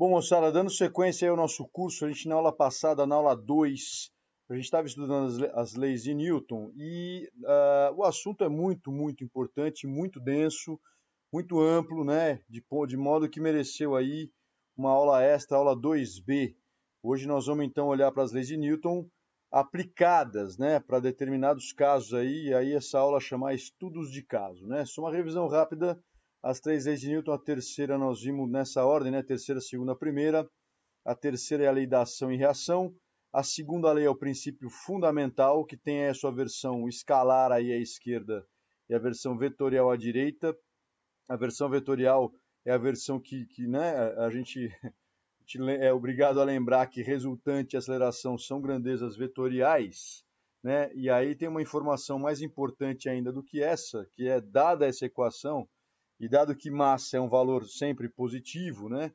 Bom, moçada, dando sequência ao nosso curso, a gente na aula passada, na aula 2, a gente estava estudando as, as, leis de Newton e uh, o assunto é muito, muito importante, muito denso, muito amplo, né? De, de modo que mereceu aí uma aula extra, aula 2B. Hoje nós vamos então olhar para as leis de Newton aplicadas, né, para determinados casos aí, e aí essa aula chamar estudos de caso, né? Só uma revisão rápida as três leis de Newton, a terceira nós vimos nessa ordem, né? Terceira, segunda, primeira. A terceira é a lei da ação e reação. A segunda lei é o princípio fundamental, que tem a sua versão escalar aí à esquerda e a versão vetorial à direita. A versão vetorial é a versão que, que né, a gente, a gente é obrigado a lembrar que resultante e aceleração são grandezas vetoriais. Né? E aí tem uma informação mais importante ainda do que essa, que é dada essa equação, e dado que massa é um valor sempre positivo, né?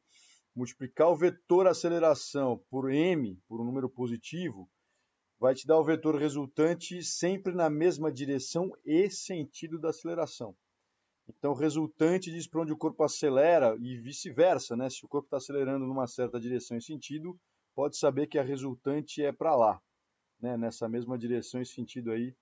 multiplicar o vetor aceleração por m, por um número positivo, vai te dar o vetor resultante sempre na mesma direção e sentido da aceleração. Então, o resultante diz para onde o corpo acelera e vice-versa, né? Se o corpo está acelerando numa certa direção e sentido, pode saber que a resultante é para lá, né? Nessa mesma direção e sentido aí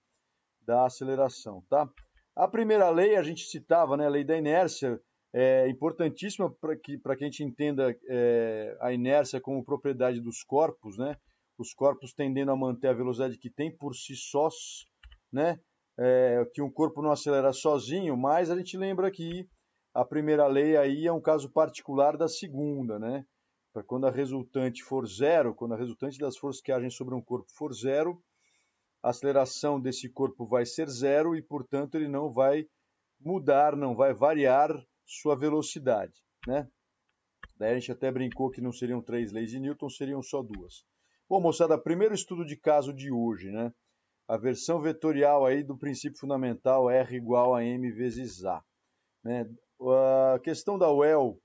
da aceleração, tá? A primeira lei, a gente citava, né, a lei da inércia, é importantíssima para que, que a gente entenda é, a inércia como propriedade dos corpos, né? Os corpos tendendo a manter a velocidade que tem por si sós, né? É, que um corpo não acelera sozinho, mas a gente lembra que a primeira lei aí é um caso particular da segunda, né? quando a resultante for zero, quando a resultante das forças que agem sobre um corpo for zero, a aceleração desse corpo vai ser zero e, portanto, ele não vai mudar, não vai variar sua velocidade. Né? Daí a gente até brincou que não seriam três leis de Newton, seriam só duas. Bom, moçada, primeiro estudo de caso de hoje, né? A versão vetorial aí do princípio fundamental R igual a M vezes A. Né? A questão da UEL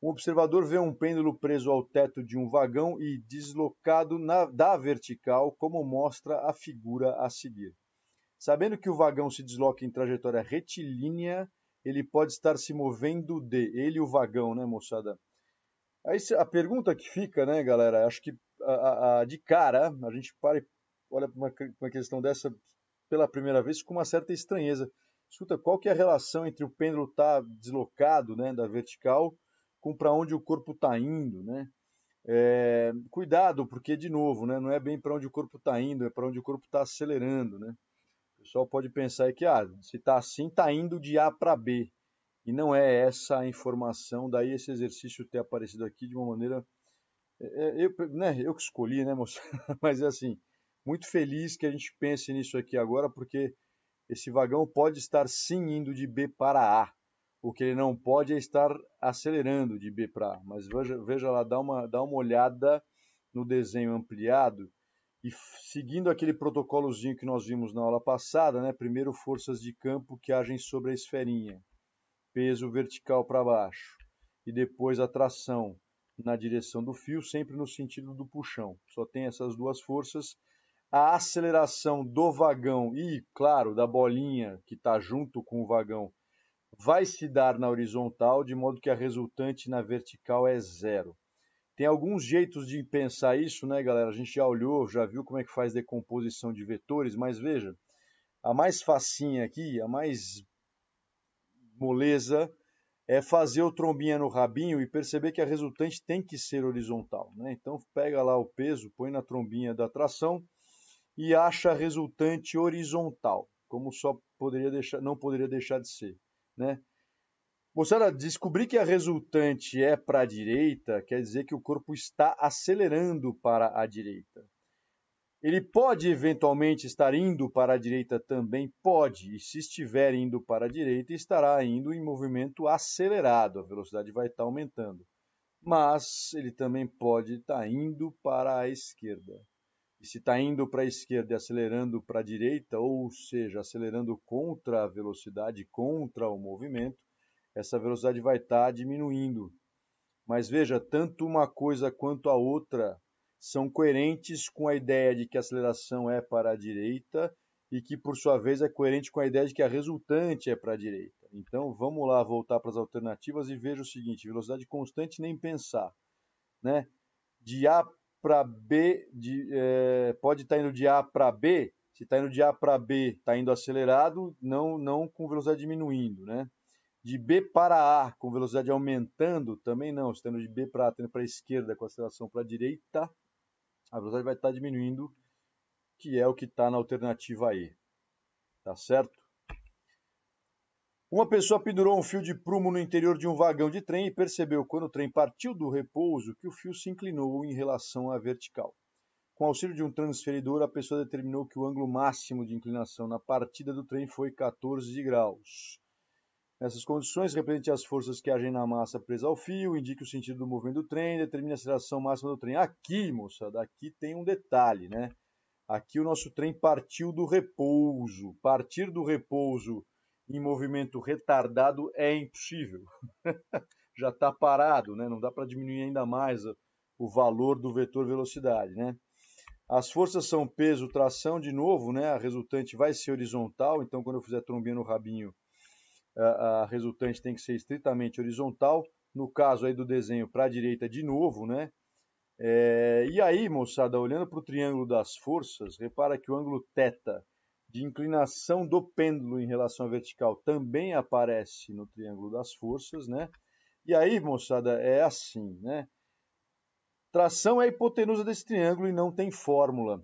um observador vê um pêndulo preso ao teto de um vagão e deslocado na, da vertical, como mostra a figura a seguir. Sabendo que o vagão se desloca em trajetória retilínea, ele pode estar se movendo de ele o vagão, né, moçada? Aí a pergunta que fica, né, galera? Acho que a, a, de cara a gente para e olha para uma, uma, questão dessa pela primeira vez com uma certa estranheza. Escuta, qual que é a relação entre o pêndulo estar tá deslocado, né, da vertical com para onde o corpo está indo, né? É, cuidado, porque de novo, né, não é bem para onde o corpo está indo, é para onde o corpo está acelerando, né? O pessoal pode pensar que ah, se está assim, está indo de A para B. E não é essa a informação, daí esse exercício ter aparecido aqui de uma maneira. É, eu, né, eu que escolhi, né, moça? Mas é assim, muito feliz que a gente pense nisso aqui agora, porque esse vagão pode estar sim indo de B para A. O que ele não pode é estar acelerando de B para A. Mas veja, veja lá, dá uma, dá uma olhada no desenho ampliado e seguindo aquele protocolozinho que nós vimos na aula passada, né? primeiro forças de campo que agem sobre a esferinha, peso vertical para baixo, e depois a tração na direção do fio, sempre no sentido do puxão. Só tem essas duas forças. A aceleração do vagão e, claro, da bolinha que está junto com o vagão vai se dar na horizontal, de modo que a resultante na vertical é zero. Tem alguns jeitos de pensar isso, né, galera? A gente já olhou, já viu como é que faz decomposição de vetores, mas veja, a mais facinha aqui, a mais moleza, é fazer o trombinha no rabinho e perceber que a resultante tem que ser horizontal. Né? Então pega lá o peso, põe na trombinha da tração e acha a resultante horizontal, como só poderia deixar, não poderia deixar de ser né? Moçada, descobrir que a é resultante é para a direita quer dizer que o corpo está acelerando para a direita. Ele pode eventualmente estar indo para a direita também? Pode, e se estiver indo para a direita, estará indo em movimento acelerado, a velocidade vai estar aumentando. Mas ele também pode estar indo para a esquerda. E se está indo para a esquerda e acelerando para a direita, ou seja, acelerando contra a velocidade, contra o movimento, essa velocidade vai estar tá diminuindo. Mas veja, tanto uma coisa quanto a outra são coerentes com a ideia de que a aceleração é para a direita e que, por sua vez, é coerente com a ideia de que a resultante é para a direita. Então, vamos lá voltar para as alternativas e veja o seguinte: velocidade constante nem pensar, né? De A para B, de, é, pode estar tá indo de A para B, se está indo de A para B, está indo acelerado, não, não com velocidade diminuindo, né? De B para A, com velocidade aumentando, também não. Se está indo de B para A, tendo tá para a esquerda, com aceleração para a direita, a velocidade vai estar tá diminuindo, que é o que está na alternativa E. Tá certo? Uma pessoa pendurou um fio de prumo no interior de um vagão de trem e percebeu, quando o trem partiu do repouso, que o fio se inclinou em relação à vertical. Com auxílio de um transferidor, a pessoa determinou que o ângulo máximo de inclinação na partida do trem foi 14 graus. Nessas condições, represente as forças que agem na massa presa ao fio, indique o sentido do movimento do trem, determine a aceleração máxima do trem. Aqui, moçada, aqui tem um detalhe, né? Aqui o nosso trem partiu do repouso. Partir do repouso em movimento retardado é impossível. Já está parado, né? não dá para diminuir ainda mais o valor do vetor velocidade. Né? As forças são peso, tração, de novo, né? a resultante vai ser horizontal, então quando eu fizer trombinha no rabinho, a, resultante tem que ser estritamente horizontal. No caso aí do desenho para a direita de novo, né? É, e aí, moçada, olhando para o triângulo das forças, repara que o ângulo θ de inclinação do pêndulo em relação à vertical também aparece no triângulo das forças, né? E aí, moçada, é assim, né? Tração é a hipotenusa desse triângulo e não tem fórmula.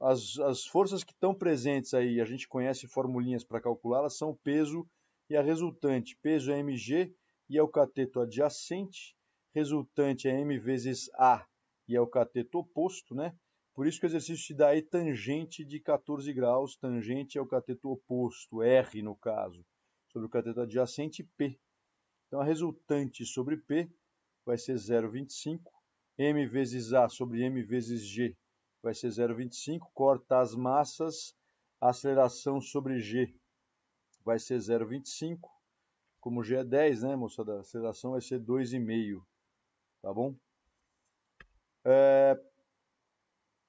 As, as forças que estão presentes aí, a gente conhece formulinhas para calculá-las, são o peso e a resultante. Peso é mg e é o cateto adjacente, resultante é m vezes a e é o cateto oposto, né? Por isso que o exercício te dá aí tangente de 14 graus. Tangente é o cateto oposto, R no caso, sobre o cateto adjacente, P. Então a resultante sobre P vai ser 0,25. M vezes A sobre M vezes G vai ser 0,25. Corta as massas. A aceleração sobre G vai ser 0,25. Como G é 10, né, moçada? A aceleração vai ser 2,5. Tá bom? É,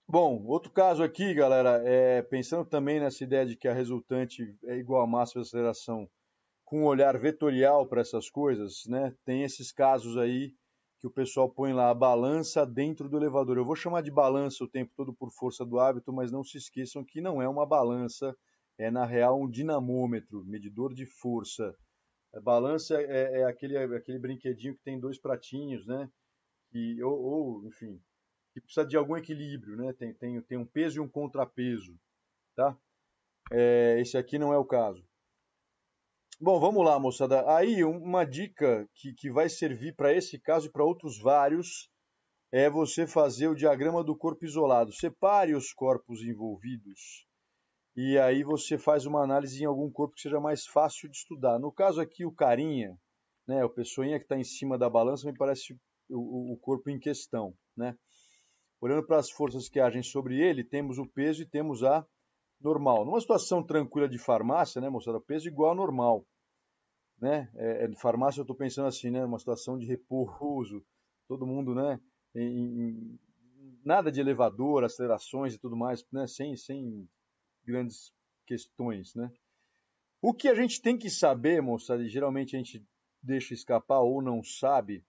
Bom, outro caso aqui, galera, é, pensando também nessa ideia de que a resultante é igual a massa de aceleração com um olhar vetorial para essas coisas, né? Tem esses casos aí que o pessoal põe lá a balança dentro do elevador. Eu vou chamar de balança o tempo todo por força do hábito, mas não se esqueçam que não é uma balança, é na real um dinamômetro, medidor de força. A balança é, é aquele, é aquele brinquedinho que tem dois pratinhos, né? E, ou, ou enfim, que precisa de algum equilíbrio, né? Tem, tem, tem um peso e um contrapeso, tá? É, esse aqui não é o caso. Bom, vamos lá, moçada. Aí uma dica que, que vai servir para esse caso e para outros vários é você fazer o diagrama do corpo isolado. Separe os corpos envolvidos e aí você faz uma análise em algum corpo que seja mais fácil de estudar. No caso aqui, o carinha, né, o pessoinha que está em cima da balança, me parece o, o corpo em questão, né? Olhando para as forças que agem sobre ele, temos o peso e temos a normal. Numa situação tranquila de farmácia, né, o peso é igual a normal. Né? É, é, de farmácia eu estou pensando assim, né, uma situação de repouso, todo mundo, né, em, em, nada de elevador, acelerações e tudo mais, né, sem, sem grandes questões, né? O que a gente tem que saber, moçada, e geralmente a gente deixa escapar ou não sabe,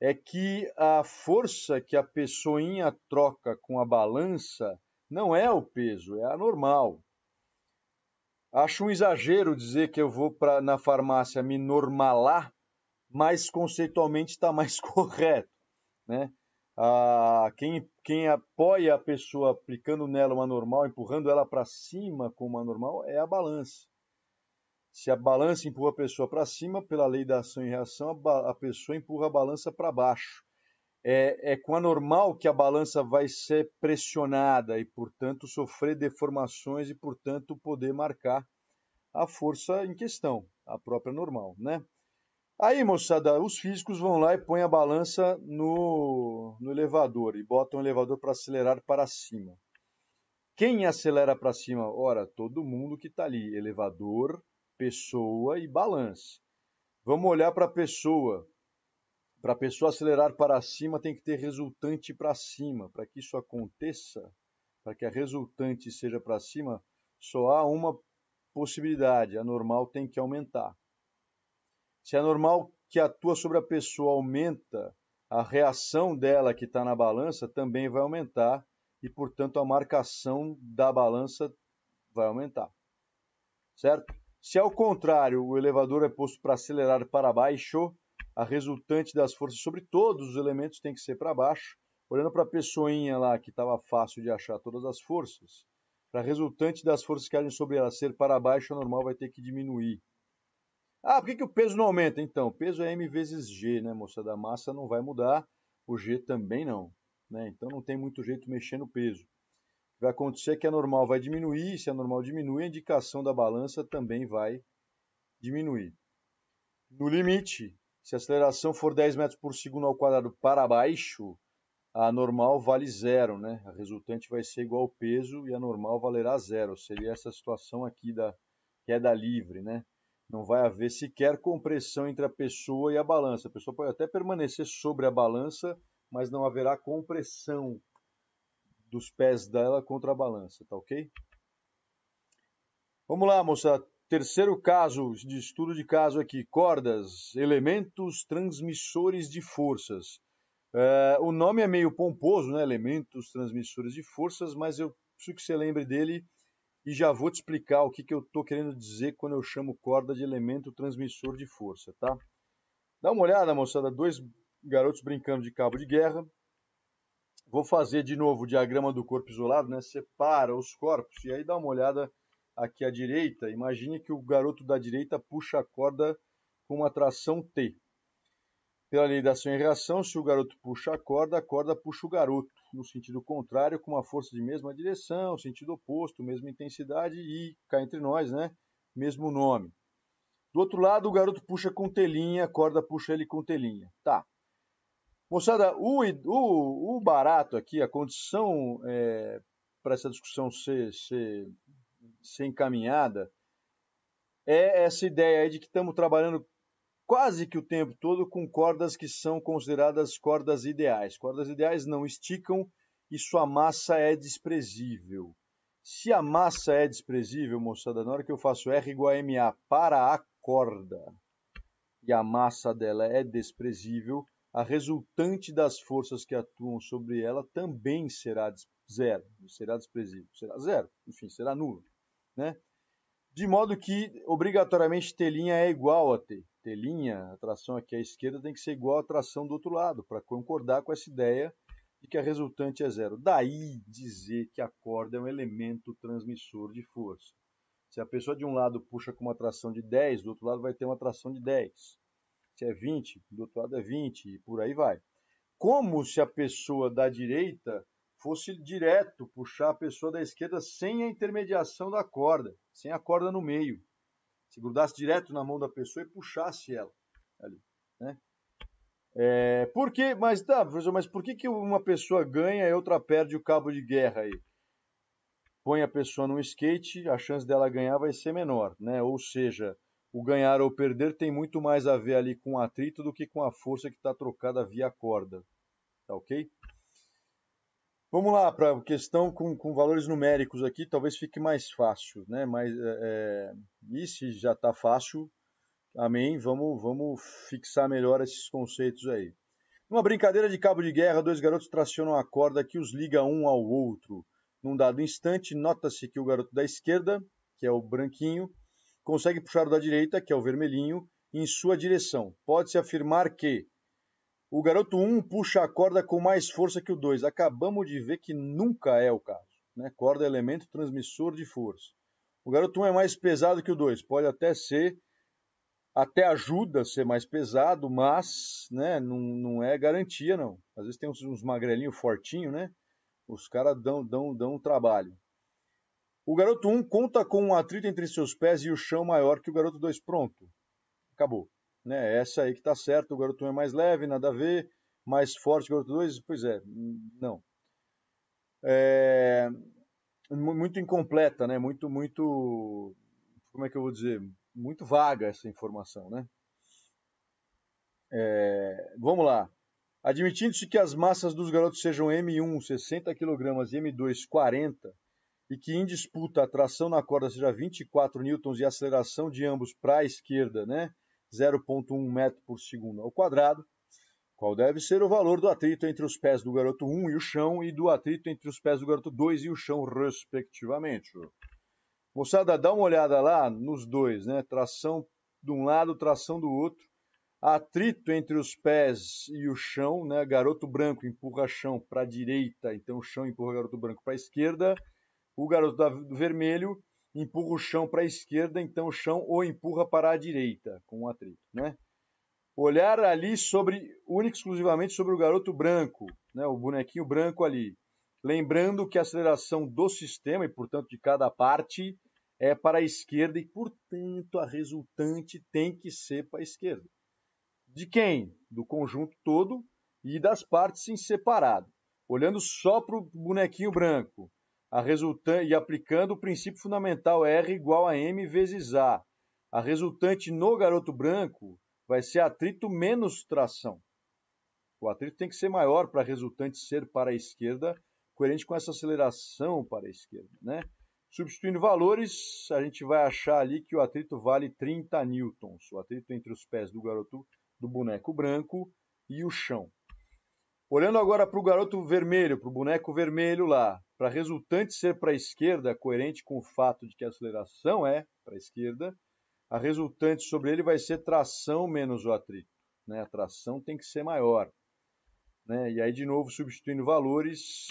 é que a força que a pessoinha troca com a balança não é o peso, é a normal. Acho um exagero dizer que eu vou pra, na farmácia me normalar, mas conceitualmente está mais correto. Né? Ah, quem, quem apoia a pessoa aplicando nela uma normal, empurrando ela para cima com uma normal, é a balança. Se a balança empurra a pessoa para cima, pela lei da ação e reação, a, a pessoa empurra a balança para baixo. É, é com a normal que a balança vai ser pressionada e, portanto, sofrer deformações e, portanto, poder marcar a força em questão, a própria normal, né? Aí, moçada, os físicos vão lá e põem a balança no, no elevador e botam o elevador para acelerar para cima. Quem acelera para cima? Ora, todo mundo que está ali. Elevador, pessoa e balance. Vamos olhar para a pessoa. Para a pessoa acelerar para cima, tem que ter resultante para cima. Para que isso aconteça, para que a resultante seja para cima, só há uma possibilidade: a normal tem que aumentar. Se a normal que atua sobre a pessoa aumenta, a reação dela que está na balança também vai aumentar e, portanto, a marcação da balança vai aumentar. Certo? Se ao contrário o elevador é posto para acelerar para baixo, a resultante das forças sobre todos os elementos tem que ser para baixo. Olhando para a pessoinha lá que estava fácil de achar todas as forças, para a resultante das forças que agem sobre ela ser para baixo, a normal vai ter que diminuir. Ah, por que, que o peso não aumenta então? O peso é m vezes g, né, moça? Da massa não vai mudar, o g também não. Né? Então não tem muito jeito mexer no peso vai acontecer que a é normal vai diminuir, se a é normal diminui, a indicação da balança também vai diminuir. No limite, se a aceleração for 10 metros por segundo ao quadrado para baixo, a normal vale zero, né? A resultante vai ser igual ao peso e a normal valerá zero. Seria essa situação aqui da queda livre, né? Não vai haver sequer compressão entre a pessoa e a balança. A pessoa pode até permanecer sobre a balança, mas não haverá compressão dos pés dela contra a balança, tá ok? Vamos lá, moça. Terceiro caso de estudo de caso aqui: cordas, elementos transmissores de forças. É, o nome é meio pomposo, né? Elementos transmissores de forças, mas eu preciso que você lembre dele e já vou te explicar o que, que eu estou querendo dizer quando eu chamo corda de elemento transmissor de força, tá? Dá uma olhada, moçada: dois garotos brincando de cabo de guerra, Vou fazer de novo o diagrama do corpo isolado, né? Separa os corpos e aí dá uma olhada aqui à direita. Imagine que o garoto da direita puxa a corda com uma tração T. Pela lei da ação e reação, se o garoto puxa a corda, a corda puxa o garoto, no sentido contrário, com uma força de mesma direção, sentido oposto, mesma intensidade e, cá entre nós, né, mesmo nome. Do outro lado, o garoto puxa com telinha, a corda puxa ele com telinha. Tá. Moçada, o, o, o barato aqui, a condição é, para essa discussão ser, ser, ser encaminhada é essa ideia aí de que estamos trabalhando quase que o tempo todo com cordas que são consideradas cordas ideais. Cordas ideais não esticam e sua massa é desprezível. Se a massa é desprezível, moçada, na hora que eu faço R igual a MA para a corda e a massa dela é desprezível, a resultante das forças que atuam sobre ela também será zero, será desprezível, será zero, enfim, será nulo, né? De modo que, obrigatoriamente, T' é igual a T. T', a tração aqui à esquerda, tem que ser igual à tração do outro lado, para concordar com essa ideia de que a resultante é zero. Daí dizer que a corda é um elemento transmissor de força. Se a pessoa de um lado puxa com uma tração de 10, do outro lado vai ter uma tração de 10 se é 20, doutorado é 20 e por aí vai. Como se a pessoa da direita fosse direto puxar a pessoa da esquerda sem a intermediação da corda, sem a corda no meio. Se grudasse direto na mão da pessoa e puxasse ela ali, né? É, por que, mas tá, professor, mas por que, que uma pessoa ganha e outra perde o cabo de guerra aí? Põe a pessoa num skate, a chance dela ganhar vai ser menor, né? Ou seja, o ganhar ou perder tem muito mais a ver ali com atrito do que com a força que está trocada via corda. Tá ok? Vamos lá para a questão com, com, valores numéricos aqui, talvez fique mais fácil, né? Mas é, é e se já está fácil, amém. Vamos vamos fixar melhor esses conceitos aí. Numa brincadeira de cabo de guerra, dois garotos tracionam a corda que os liga um ao outro. Num dado instante, nota-se que o garoto da esquerda, que é o branquinho, consegue puxar o da direita, que é o vermelhinho, em sua direção. Pode-se afirmar que o garoto 1 um puxa a corda com mais força que o 2. Acabamos de ver que nunca é o caso. Né? Corda é elemento transmissor de força. O garoto 1 um é mais pesado que o 2. Pode até ser, até ajuda a ser mais pesado, mas né, não, não é garantia, não. Às vezes tem uns, uns magrelinhos fortinhos, né? Os caras dão, dão, dão um trabalho. O garoto 1 conta com um atrito entre seus pés e o chão maior que o garoto 2. Pronto. Acabou. Né? Essa aí que tá certa. O garoto 1 é mais leve, nada a ver. Mais forte que o garoto 2? Pois é, não. É... Muito incompleta, né? Muito, muito. Como é que eu vou dizer? Muito vaga essa informação, né? É... Vamos lá. Admitindo-se que as massas dos garotos sejam M1 60 kg e M2 40 kg e que em disputa a tração na corda seja 24 newtons e a aceleração de ambos para a esquerda, né, 0.1 metro por segundo ao quadrado, qual deve ser o valor do atrito entre os pés do garoto 1 e o chão e do atrito entre os pés do garoto 2 e o chão, respectivamente. Moçada, dá uma olhada lá nos dois, né? Tração de um lado, tração do outro. Atrito entre os pés e o chão, né? Garoto branco empurra chão para a direita, então o chão empurra garoto branco para a esquerda. O garoto do vermelho empurra o chão para a esquerda, então o chão o empurra para a direita, com um atrito, né? Olhar ali sobre, único exclusivamente sobre o garoto branco, né? O bonequinho branco ali. Lembrando que a aceleração do sistema e, portanto, de cada parte é para a esquerda e, portanto, a resultante tem que ser para a esquerda. De quem? Do conjunto todo e das partes em separado. Olhando só para o bonequinho branco, a resultante, e aplicando o princípio fundamental R igual a M vezes A. A resultante no garoto branco vai ser atrito menos tração. O atrito tem que ser maior para a resultante ser para a esquerda, coerente com essa aceleração para a esquerda. Né? Substituindo valores, a gente vai achar ali que o atrito vale 30 newtons. O atrito entre os pés do garoto do boneco branco e o chão. Olhando agora para o garoto vermelho, para o boneco vermelho lá, para resultante ser para a esquerda, coerente com o fato de que a aceleração é para a esquerda, a resultante sobre ele vai ser tração menos o atrito. Né? A tração tem que ser maior. Né? E aí, de novo, substituindo valores,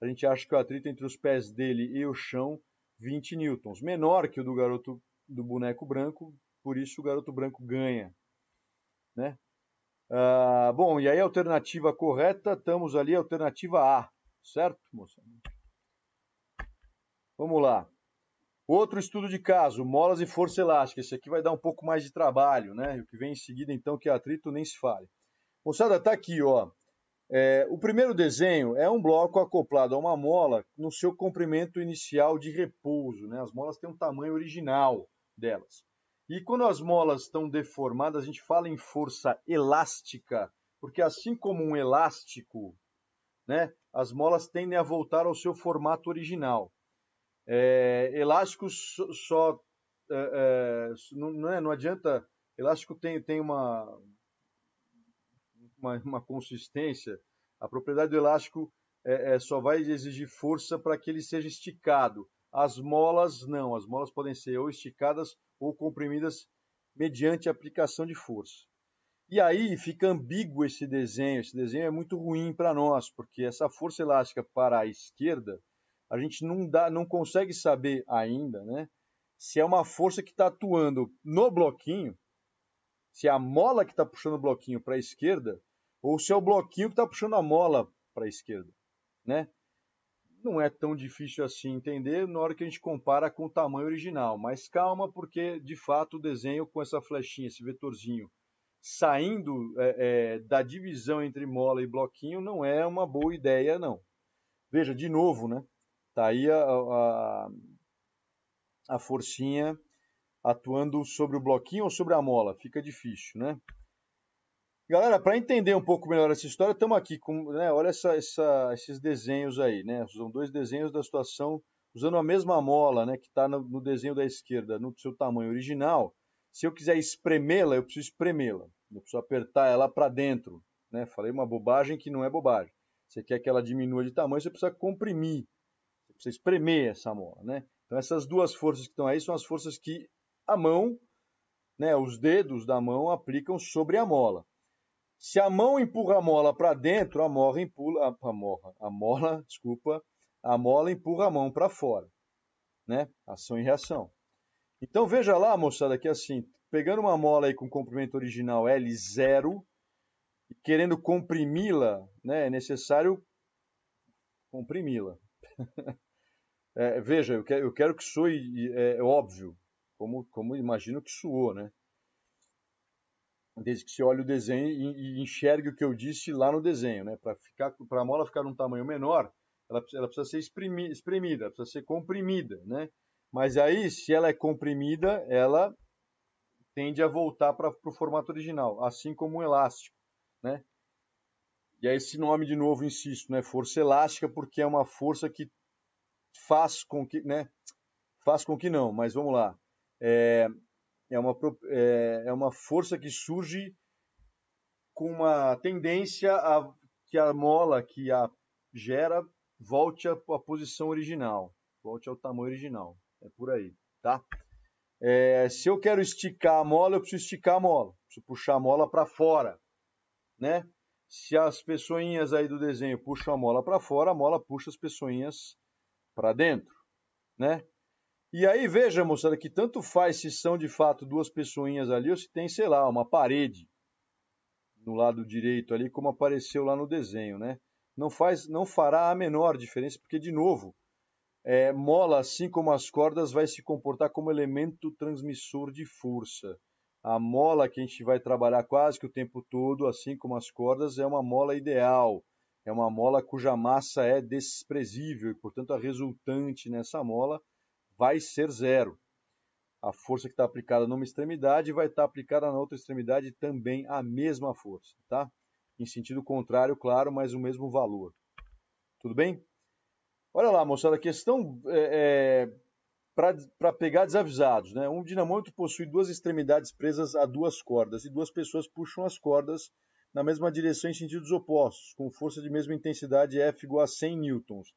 a gente acha que o atrito entre os pés dele e o chão, 20 newtons. Menor que o do garoto do boneco branco, por isso o garoto branco ganha. Né? Ah, bom, e aí a alternativa correta, estamos ali, alternativa A, certo, moça? Vamos lá. Outro estudo de caso, molas e força elástica. Esse aqui vai dar um pouco mais de trabalho, né? O que vem em seguida, então, que é atrito, nem se fale. Moçada, está aqui, ó. É, o primeiro desenho é um bloco acoplado a uma mola no seu comprimento inicial de repouso, né? As molas têm um tamanho original delas. E quando as molas estão deformadas, a gente fala em força elástica, porque assim como um elástico, né, as molas tendem a voltar ao seu formato original. É, elásticos só. É, é, não, é, não adianta. Elástico tem, tem uma, uma, uma consistência. A propriedade do elástico é, é, só vai exigir força para que ele seja esticado. As molas não. As molas podem ser ou esticadas ou comprimidas mediante aplicação de força. E aí fica ambíguo esse desenho. Esse desenho é muito ruim para nós, porque essa força elástica para a esquerda, a gente não, dá, não consegue saber ainda né, se é uma força que está atuando no bloquinho, se é a mola que está puxando o bloquinho para a esquerda, ou se é o bloquinho que está puxando a mola para a esquerda. Né? não é tão difícil assim entender na hora que a gente compara com o tamanho original, mas calma, porque de fato o desenho com essa flechinha, esse vetorzinho, saindo é, é, da divisão entre mola e bloquinho, não é uma boa ideia, não. Veja, de novo, né? Tá aí a, a, a forcinha atuando sobre o bloquinho ou sobre a mola, fica difícil, né? Galera, para entender um pouco melhor essa história, estamos aqui com, né, olha essa, essa, esses desenhos aí, né? São dois desenhos da situação usando a mesma mola, né, que está no, no, desenho da esquerda, no seu tamanho original. Se eu quiser espremê-la, eu preciso espremê-la. Eu preciso apertar ela para dentro, né? Falei uma bobagem que não é bobagem. Você quer que ela diminua de tamanho, você precisa comprimir. Você precisa espremer essa mola, né? Então essas duas forças que estão aí são as forças que a mão, né, os dedos da mão aplicam sobre a mola. Se a mão empurra a mola para dentro, a mola empurra a, mola, a mola, desculpa, a mola empurra a mão para fora, né? Ação e reação. Então veja lá, moçada, que assim, pegando uma mola aí com comprimento original L0 e querendo comprimi-la, né, é necessário comprimi-la. é, veja, eu quero, eu quero que soe é, óbvio, como, como imagino que soou, né? desde que você olhe o desenho e, e enxergue o que eu disse lá no desenho, né? Para ficar, para a mola ficar num tamanho menor, ela, ela precisa ser espremida, precisa ser comprimida, né? Mas aí, se ela é comprimida, ela tende a voltar para o formato original, assim como um elástico, né? E aí esse nome de novo, insisto, né? Força elástica, porque é uma força que faz com que, né? Faz com que não, mas vamos lá. É, é uma, é, é uma força que surge com uma tendência a que a mola que a gera volte à, à posição original, volte ao tamanho original. É por aí, tá? É, se eu quero esticar a mola, eu preciso esticar a mola, preciso puxar a mola para fora, né? Se as pessoinhas aí do desenho puxam a mola para fora, a mola puxa as pessoinhas para dentro, né? E aí, veja, moçada, que tanto faz se são de fato duas pessoinhas ali ou se tem, sei lá, uma parede no lado direito ali, como apareceu lá no desenho, né? Não, faz, não fará a menor diferença, porque, de novo, é, mola, assim como as cordas, vai se comportar como elemento transmissor de força. A mola que a gente vai trabalhar quase que o tempo todo, assim como as cordas, é uma mola ideal. É uma mola cuja massa é desprezível e, portanto, a resultante nessa mola vai ser zero. A força que está aplicada numa extremidade vai estar tá aplicada na outra extremidade também a mesma força, tá? Em sentido contrário, claro, mas o mesmo valor. Tudo bem? Olha lá, moçada, a questão é, é para pegar desavisados. Né? Um dinamômetro possui duas extremidades presas a duas cordas e duas pessoas puxam as cordas na mesma direção em sentidos opostos, com força de mesma intensidade F igual a 100 newtons.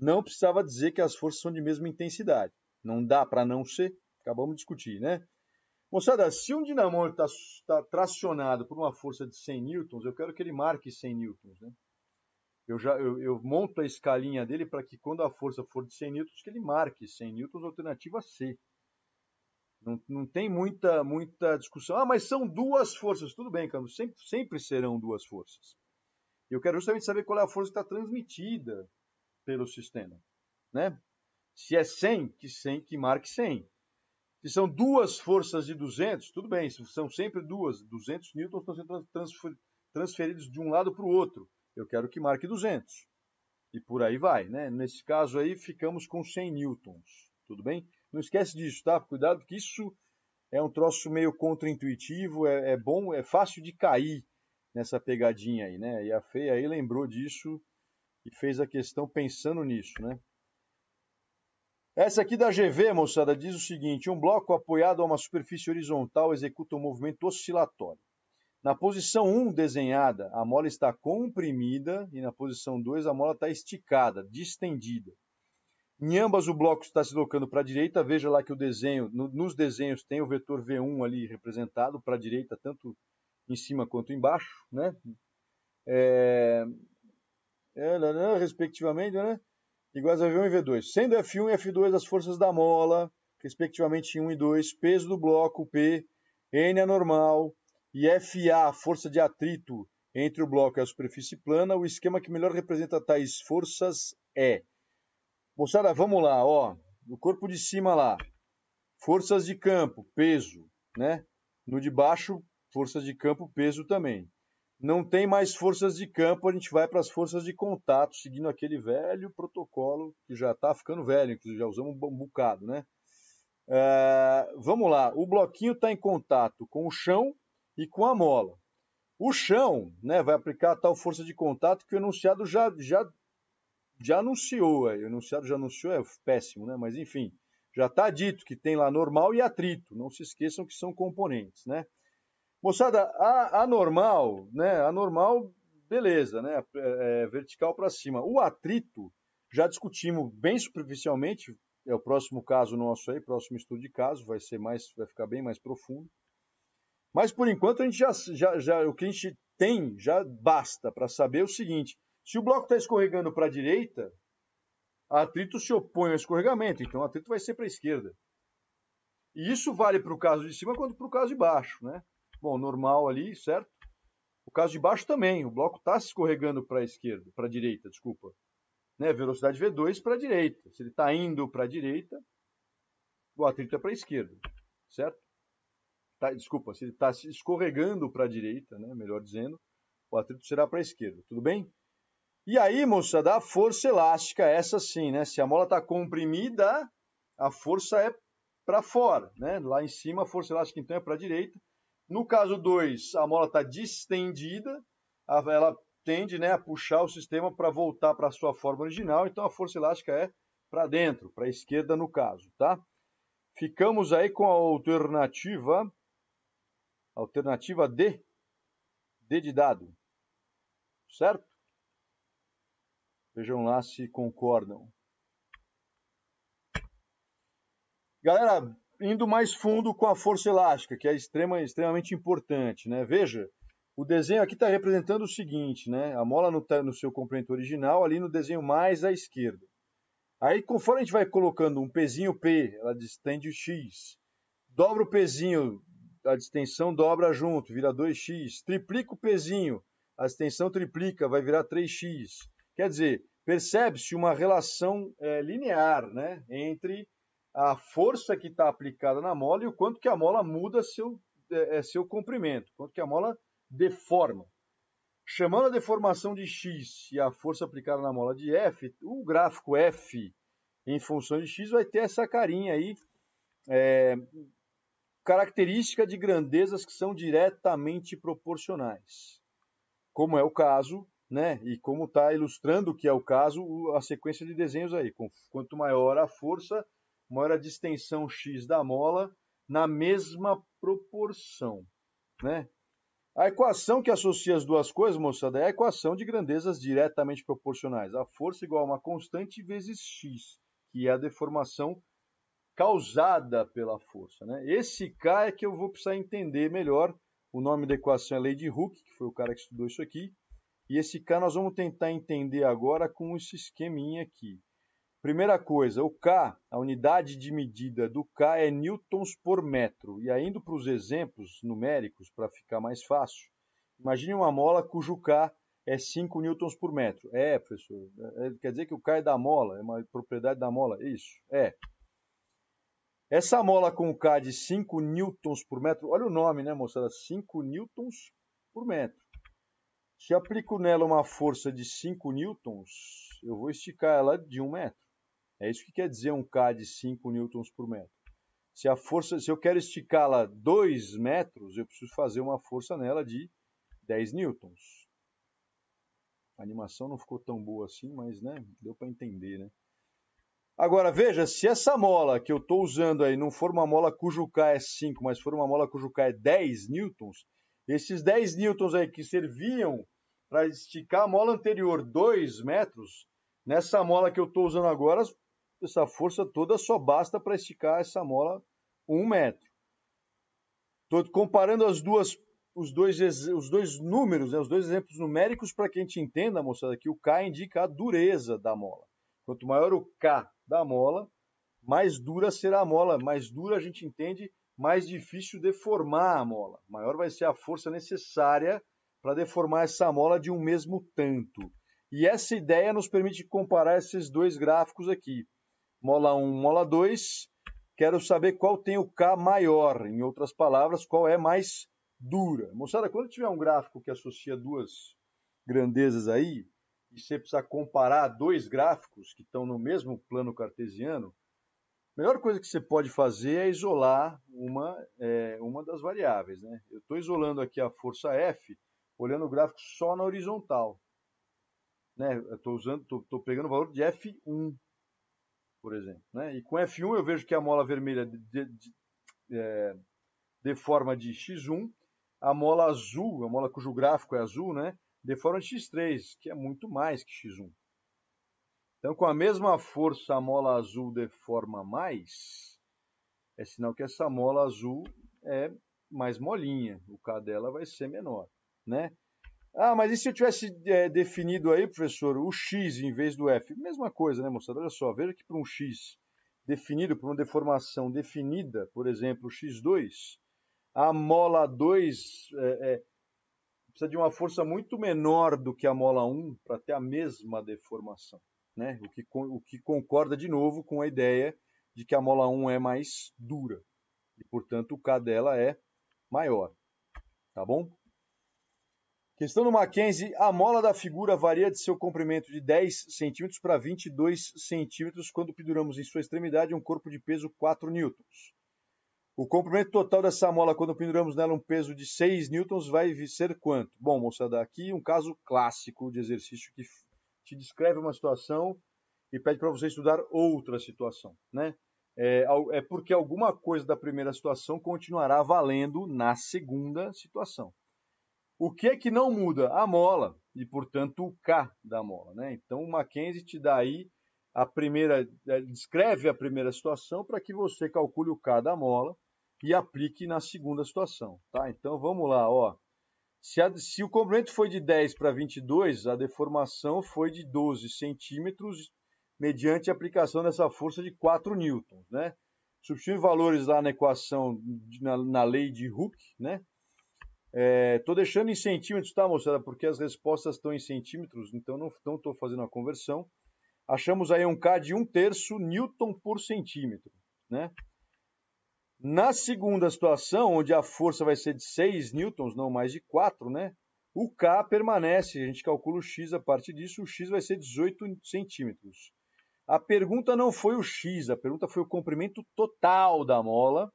Não precisava dizer que as forças são de mesma intensidade. Não dá para não ser. Acabamos de discutir, né? Moçada, se um dinamômetro está tá tracionado por uma força de 100 newtons, eu quero que ele marque 100 newtons, né? Eu, já, eu, eu monto a escalinha dele para que quando a força for de 100 newtons, que ele marque 100 newtons, alternativa C. Não, não tem muita, muita discussão. Ah, mas são duas forças. Tudo bem, Carlos, sempre, sempre serão duas forças. Eu quero justamente saber qual é a força que está transmitida pelo sistema, né? Se é 100, que 100 que marque 100. Se são duas forças de 200, tudo bem, são sempre duas, 200 newtons estão sendo transferidos de um lado para o outro. Eu quero que marque 200. E por aí vai, né? Nesse caso aí ficamos com 100 newtons, tudo bem? Não esquece disso, tá? Cuidado que isso é um troço meio contraintuitivo, é, é bom, é fácil de cair nessa pegadinha aí, né? E a Fê aí lembrou disso e fez a questão pensando nisso, né? Essa aqui da GV, moçada, diz o seguinte: um bloco apoiado a uma superfície horizontal executa um movimento oscilatório. Na posição 1 desenhada, a mola está comprimida e na posição 2 a mola está esticada, distendida. Em ambas o bloco está se deslocando para a direita, veja lá que o desenho, nos desenhos tem o vetor V1 ali representado para a direita, tanto em cima quanto embaixo, né? É, é, né, né, respectivamente, né? Iguais a V1 e V2. Sendo F1 e F2 as forças da mola, respectivamente 1 e 2, peso do bloco P, N é normal e FA, força de atrito entre o bloco e a superfície plana, o esquema que melhor representa tais forças é. Moçada, vamos lá, ó. No corpo de cima lá, forças de campo, peso, né? No de baixo, forças de campo, peso também não tem mais forças de campo, a gente vai para as forças de contato, seguindo aquele velho protocolo que já está ficando velho, inclusive já usamos um bocado, né? Uh, vamos lá, o bloquinho está em contato com o chão e com a mola. O chão né, vai aplicar a tal força de contato que o enunciado já, já, já anunciou. É, o enunciado já anunciou é péssimo, né? mas enfim, já está dito que tem lá normal e atrito. Não se esqueçam que são componentes. Né? Moçada, a, a normal, né? A normal, beleza, né? É, é vertical para cima. O atrito, já discutimos bem superficialmente, é o próximo caso nosso aí, próximo estudo de caso, vai ser mais, vai ficar bem mais profundo. Mas por enquanto a gente já, já, já o que a gente tem já basta para saber é o seguinte: se o bloco está escorregando para a direita, atrito se opõe ao escorregamento, então o atrito vai ser para a esquerda. E isso vale para o caso de cima quanto para o caso de baixo, né? bom, normal ali, certo? O caso de baixo também, o bloco está escorregando para a esquerda, para a direita, desculpa. Né? Velocidade V2 para a direita. Se ele está indo para a direita, o atrito é para a esquerda, certo? Tá, desculpa, se ele está escorregando para a direita, né? melhor dizendo, o atrito será para a esquerda, tudo bem? E aí, moça a força elástica, essa sim, né? Se a mola está comprimida, a força é para fora, né? Lá em cima, a força elástica então é para a direita. No caso 2, a mola está distendida, ela tende né, a puxar o sistema para voltar para a sua forma original, então a força elástica é para dentro, para a esquerda no caso, tá? Ficamos aí com a alternativa, alternativa D, D de dado, certo? Vejam lá se concordam. Galera, indo mais fundo com a força elástica, que é extrema, extremamente importante, né? Veja, o desenho aqui está representando o seguinte, né? A mola no, no seu comprimento original, ali no desenho mais à esquerda. Aí, conforme a gente vai colocando um pezinho P, ela distende o X. Dobra o pezinho, a distensão dobra junto, vira 2X. Triplica o pezinho, a distensão triplica, vai virar 3X. Quer dizer, percebe-se uma relação é, linear né, entre a força que está aplicada na mola e o quanto que a mola muda seu, é, é, seu comprimento, quanto que a mola deforma. Chamando a deformação de x e a força aplicada na mola de f, o gráfico f em função de x vai ter essa carinha aí, é, característica de grandezas que são diretamente proporcionais, como é o caso, né? E como está ilustrando que é o caso, a sequência de desenhos aí, quanto maior a força, mora a distensão x da mola na mesma proporção, né? A equação que associa as duas coisas, moçada, é a equação de grandezas diretamente proporcionais. A força igual a uma constante vezes x, que é a deformação causada pela força. Né? Esse K é que eu vou precisar entender melhor. O nome da equação é lei de Hooke, que foi o cara que estudou isso aqui. E esse K nós vamos tentar entender agora com esse esqueminha aqui. Primeira coisa, o K, a unidade de medida do K é newtons por metro. E indo para os exemplos numéricos, para ficar mais fácil, imagine uma mola cujo K é 5 newtons por metro. É, professor, é, é, quer dizer que o K é da mola, é uma propriedade da mola? É isso, é. Essa mola com K de 5 newtons por metro, olha o nome, né, moçada? 5 newtons por metro. Se aplico nela uma força de 5 newtons, eu vou esticar ela de 1 um metro. É isso que quer dizer um K de 5 newtons por metro. Se a força, se eu quero esticá-la 2 metros, eu preciso fazer uma força nela de 10 newtons. A animação não ficou tão boa assim, mas né, deu para entender, né? Agora veja, se essa mola que eu estou usando aí não for uma mola cujo K é 5, mas for uma mola cujo K é 10 newtons, esses 10 newtons aí que serviam para esticar a mola anterior 2 metros, nessa mola que eu estou usando agora essa força toda só basta para esticar essa mola um metro. comparando as duas, os, dois, os dois números, né, os dois exemplos numéricos, para que a gente entenda, moçada, que o K indica a dureza da mola. Quanto maior o K da mola, mais dura será a mola. Mais dura a gente entende, mais difícil deformar a mola. Maior vai ser a força necessária para deformar essa mola de um mesmo tanto. E essa ideia nos permite comparar esses dois gráficos aqui mola 1, mola 2. Quero saber qual tem o K maior, em outras palavras, qual é mais dura. Moçada, quando tiver um gráfico que associa duas grandezas aí, e você precisa comparar dois gráficos que estão no mesmo plano cartesiano, a melhor coisa que você pode fazer é isolar uma, é, uma das variáveis. Né? Eu estou isolando aqui a força F, olhando o gráfico só na horizontal. Né? Estou usando, estou pegando o valor de F1, por exemplo. Né? E com F1 eu vejo que a mola vermelha de, de, de, é, deforma de X1, a mola azul, a mola cujo gráfico é azul, né? deforma de X3, que é muito mais que X1. Então, com a mesma força, a mola azul deforma mais, é sinal que essa mola azul é mais molinha, o K dela vai ser menor, né? Ah, mas e se eu tivesse é, definido aí, professor, o X em vez do F? Mesma coisa, né, moçada? Olha só, veja que para um X definido, para uma deformação definida, por exemplo, X2, a mola 2 é, é, precisa de uma força muito menor do que a mola 1 para ter a mesma deformação. Né? O, que, o que concorda de novo com a ideia de que a mola 1 é mais dura e, portanto, o K dela é maior. Tá bom? Questão do Mackenzie, a mola da figura varia de seu comprimento de 10 centímetros para 22 centímetros quando penduramos em sua extremidade um corpo de peso 4 newtons. O comprimento total dessa mola quando penduramos nela um peso de 6 newtons vai ser quanto? Bom, moçada, aqui um caso clássico de exercício que te descreve uma situação e pede para você estudar outra situação, né? É, é porque alguma coisa da primeira situação continuará valendo na segunda situação. O que é que não muda? A mola, e portanto o K da mola. Né? Então o Mackenzie te dá aí a primeira, é, descreve a primeira situação para que você calcule o K da mola e aplique na segunda situação. Tá? Então vamos lá, ó. Se, a, se o comprimento foi de 10 para 22, a deformação foi de 12 centímetros mediante a aplicação dessa força de 4 newtons, né? Substituindo valores lá na equação, na, na lei de Hooke, né? Estou é, deixando em centímetros, tá, moçada? Porque as respostas estão em centímetros, então não estou fazendo a conversão. Achamos aí um K de um terço Newton por centímetro, né? Na segunda situação, onde a força vai ser de 6 newtons, não mais de 4, né? O K permanece, a gente calcula o X a partir disso, o X vai ser 18 centímetros. A pergunta não foi o X, a pergunta foi o comprimento total da mola,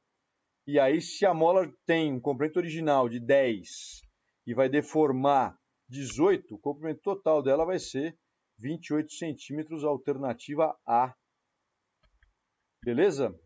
e aí, se a mola tem um comprimento original de 10 e vai deformar 18, o comprimento total dela vai ser 28 centímetros, alternativa A. Beleza?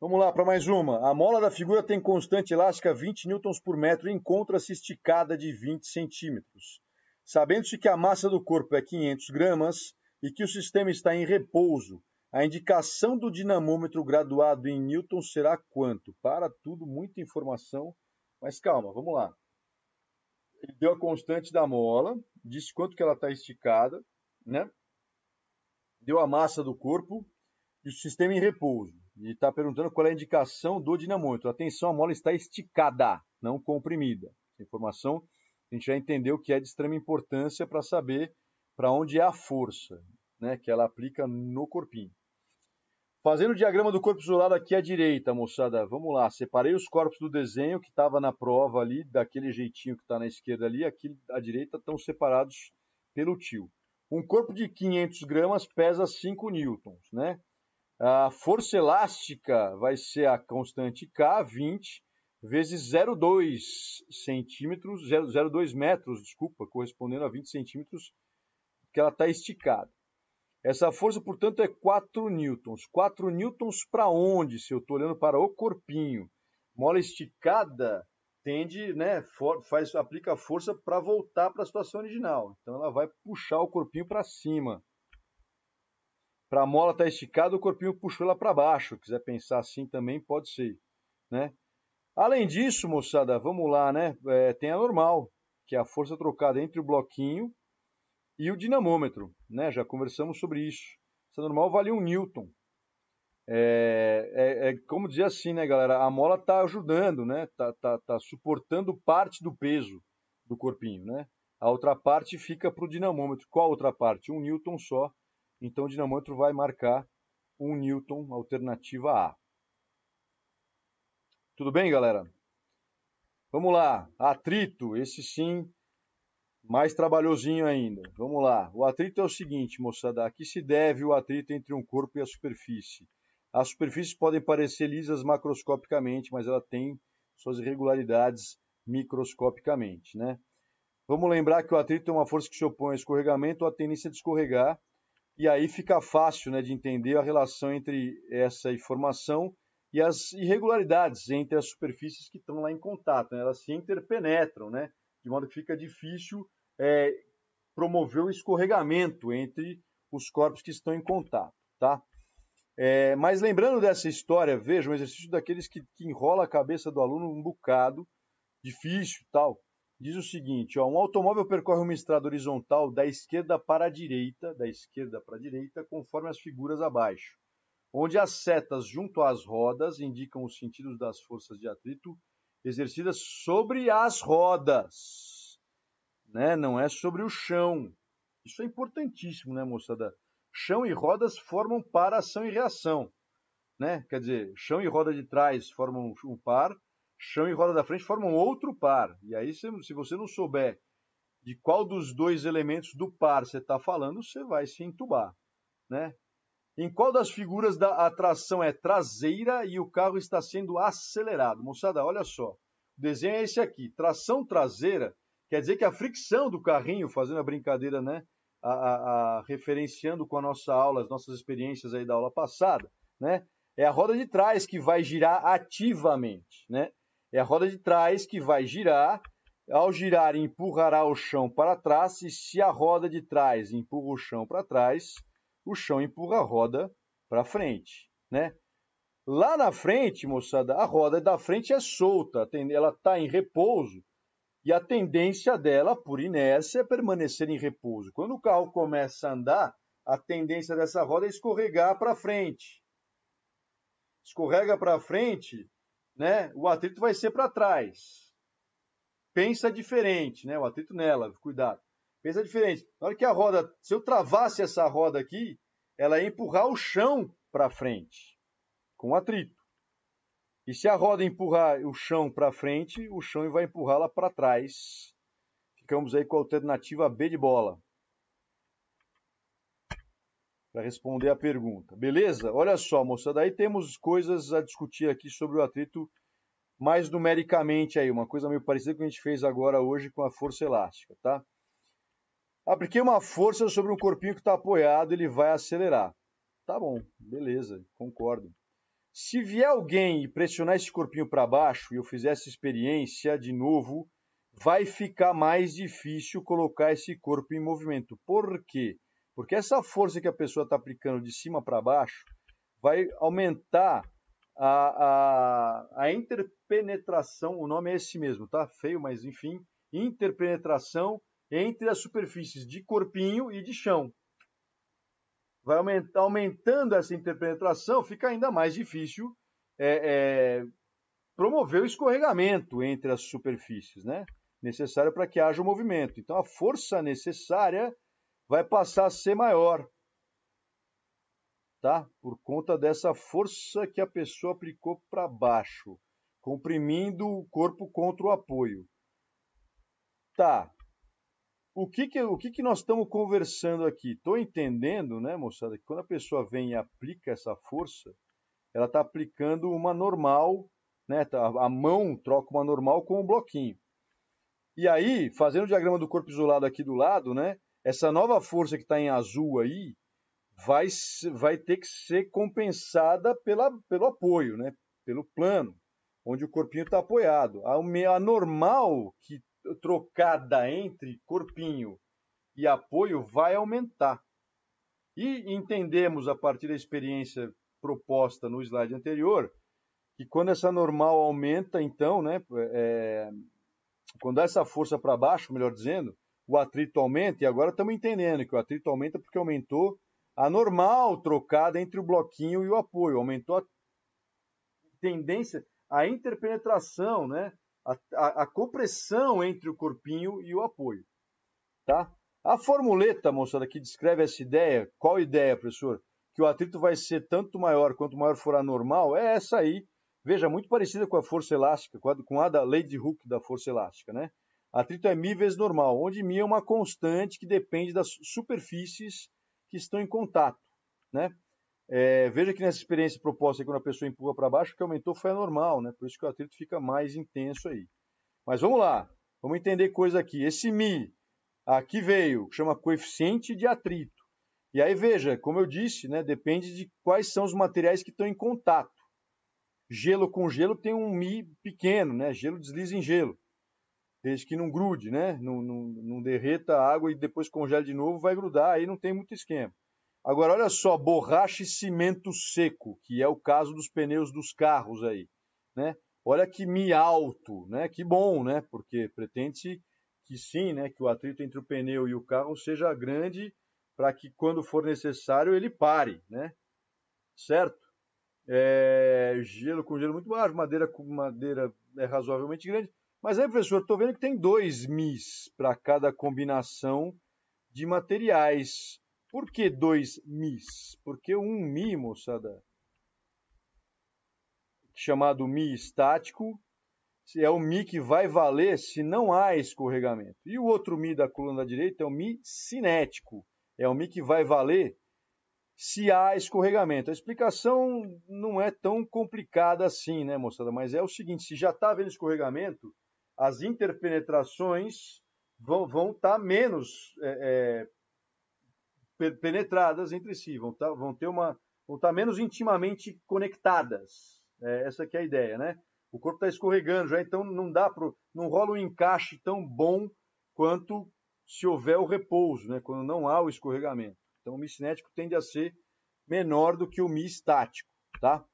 Vamos lá para mais uma. A mola da figura tem constante elástica 20 N por metro e encontra-se esticada de 20 centímetros. Sabendo-se que a massa do corpo é 500 gramas e que o sistema está em repouso, a indicação do dinamômetro graduado em Newton será quanto? Para tudo, muita informação, mas calma, vamos lá. Ele deu a constante da mola, disse quanto que ela está esticada, né? Deu a massa do corpo e o sistema em repouso. E está perguntando qual é a indicação do dinamômetro. Atenção, a mola está esticada, não comprimida. Essa informação a gente já entendeu que é de extrema importância para saber para onde é a força né, que ela aplica no corpinho. Fazendo o diagrama do corpo isolado aqui à direita, moçada. Vamos lá, separei os corpos do desenho que estava na prova ali, daquele jeitinho que está na esquerda ali, aqui à direita estão separados pelo tio. Um corpo de 500 gramas pesa 5 newtons, né? A força elástica vai ser a constante K, 20, vezes 0,2 centímetros, 0,2 metros, desculpa, correspondendo a 20 centímetros que ela está esticada. Essa força, portanto, é 4 newtons. 4 newtons para onde? Se eu estou olhando para o corpinho. Mola esticada tende, né, faz, aplica força para voltar para a situação original. Então ela vai puxar o corpinho para cima. Para a mola estar tá esticada, o corpinho puxou ela para baixo. Se quiser pensar assim também, pode ser. Né? Além disso, moçada, vamos lá, né? É, tem a normal, que é a força trocada entre o bloquinho e o dinamômetro, né? Já conversamos sobre isso. É normal vale um newton. É, é, é, como dizer assim, né, galera? A mola está ajudando, né? Tá, tá, tá, suportando parte do peso do corpinho, né? A outra parte fica para o dinamômetro. Qual outra parte? Um newton só. Então o dinamômetro vai marcar um newton, alternativa A. Tudo bem, galera? Vamos lá. Atrito, esse sim mais trabalhosinho ainda. Vamos lá. O atrito é o seguinte, moçada: a que se deve o atrito entre um corpo e a superfície? As superfícies podem parecer lisas macroscopicamente, mas ela tem suas irregularidades microscopicamente, né? Vamos lembrar que o atrito é uma força que se opõe ao escorregamento ou à tendência de escorregar, e aí fica fácil né, de entender a relação entre essa informação e as irregularidades entre as superfícies que estão lá em contato. Né? Elas se interpenetram, né? de modo que fica difícil é, promover o escorregamento entre os corpos que estão em contato, tá? É, mas lembrando dessa história, veja, um exercício daqueles que, que enrola a cabeça do aluno um bocado, difícil tal. Diz o seguinte, ó, um automóvel percorre uma estrada horizontal da esquerda para a direita, da esquerda para a direita, conforme as figuras abaixo, onde as setas junto às rodas indicam os sentidos das forças de atrito exercidas sobre as rodas né? Não é sobre o chão. Isso é importantíssimo, né, moçada? Chão e rodas formam par, ação e reação, né? Quer dizer, chão e roda de trás formam um par, chão e roda da frente formam outro par. E aí, se, você não souber de qual dos dois elementos do par você está falando, você vai se entubar, né? Em qual das figuras da atração é traseira e o carro está sendo acelerado? Moçada, olha só. O desenho é esse aqui. Tração traseira Quer dizer que a fricção do carrinho, fazendo a brincadeira, né? A, a, a, referenciando com a nossa aula, as nossas experiências aí da aula passada, né? É a roda de trás que vai girar ativamente, né? É a roda de trás que vai girar, ao girar empurrará o chão para trás e se a roda de trás empurra o chão para trás, o chão empurra a roda para frente, né? Lá na frente, moçada, a roda da frente é solta, ela está em repouso e a tendência dela, por inércia, é permanecer em repouso. Quando o carro começa a andar, a tendência dessa roda é escorregar para frente. Escorrega para frente, né? O atrito vai ser para trás. Pensa diferente, né? O atrito nela, cuidado. Pensa diferente. Na hora que a roda, se eu travasse essa roda aqui, ela ia empurrar o chão para frente com atrito. E se a roda empurrar o chão para frente, o chão vai empurrá-la para trás. Ficamos aí com a alternativa B de bola. Para responder a pergunta. Beleza? Olha só, moça. Daí temos coisas a discutir aqui sobre o atrito mais numericamente aí. Uma coisa meio parecida com a gente fez agora hoje com a força elástica, tá? Apliquei uma força sobre um corpinho que está apoiado, ele vai acelerar. Tá bom, beleza, concordo. Se vier alguém e pressionar esse corpinho para baixo e eu fizer essa experiência de novo, vai ficar mais difícil colocar esse corpo em movimento. Por quê? Porque essa força que a pessoa está aplicando de cima para baixo vai aumentar a, a, a, interpenetração, o nome é esse mesmo, tá? Feio, mas enfim, interpenetração entre as superfícies de corpinho e de chão vai aumentar, aumentando essa interpenetração, fica ainda mais difícil é, é, promover o escorregamento entre as superfícies, né? necessário para que haja o um movimento. Então, a força necessária vai passar a ser maior, tá? Por conta dessa força que a pessoa aplicou para baixo, comprimindo o corpo contra o apoio. Tá o que que, o que, que nós estamos conversando aqui? Estou entendendo, né, moçada, que quando a pessoa vem e aplica essa força, ela está aplicando uma normal, né? Tá, a mão troca uma normal com um bloquinho. E aí, fazendo o diagrama do corpo isolado aqui do lado, né? Essa nova força que está em azul aí vai, vai ter que ser compensada pela, pelo apoio, né? Pelo plano, onde o corpinho está apoiado. A, a normal que trocada entre corpinho e apoio vai aumentar. E entendemos, a partir da experiência proposta no slide anterior, que quando essa normal aumenta, então, né, é, quando essa força para baixo, melhor dizendo, o atrito aumenta, e agora estamos entendendo que o atrito aumenta porque aumentou a normal trocada entre o bloquinho e o apoio, aumentou a tendência, a interpenetração, né? a, a, a compressão entre o corpinho e o apoio. Tá? A formuleta, moçada, que descreve essa ideia, qual ideia, professor? Que o atrito vai ser tanto maior quanto maior for a normal, é essa aí. Veja, muito parecida com a força elástica, com a, com a da lei de Hooke da força elástica, né? Atrito é μ vezes normal, onde μ é uma constante que depende das superfícies que estão em contato, né? É, veja que nessa experiência proposta, quando a pessoa empurra para baixo, o que aumentou foi anormal, né? Por isso que o atrito fica mais intenso aí. Mas vamos lá, vamos entender coisa aqui. Esse Mi aqui veio, chama coeficiente de atrito. E aí veja, como eu disse, né, depende de quais são os materiais que estão em contato. Gelo com gelo tem um Mi pequeno, né? Gelo desliza em gelo. Desde que não grude, né? Não, não, não derreta a água e depois congela de novo, vai grudar, aí não tem muito esquema. Agora, olha só, borracha e cimento seco, que é o caso dos pneus dos carros aí, né? Olha que mi alto, né? Que bom, né? Porque pretende que sim, né? Que o atrito entre o pneu e o carro seja grande para que quando for necessário ele pare, né? Certo? É... gelo com gelo muito baixo, madeira com madeira é razoavelmente grande. Mas aí, professor, estou vendo que tem dois mis para cada combinação de materiais. Por que dois mis? Porque um mi, moçada, chamado mi estático, é o mi que vai valer se não há escorregamento. E o outro mi da coluna da direita é o mi cinético, é o mi que vai valer se há escorregamento. A explicação não é tão complicada assim, né, moçada? Mas é o seguinte: se já está havendo escorregamento, as interpenetrações vão estar tá menos é, é, penetradas entre si, vão, tá, vão ter uma vão estar tá menos intimamente conectadas. É, essa que é a ideia, né? O corpo está escorregando já, então não dá para não rola um encaixe tão bom quanto se houver o repouso, né? Quando não há o escorregamento. Então o mi cinético tende a ser menor do que o mi estático, tá?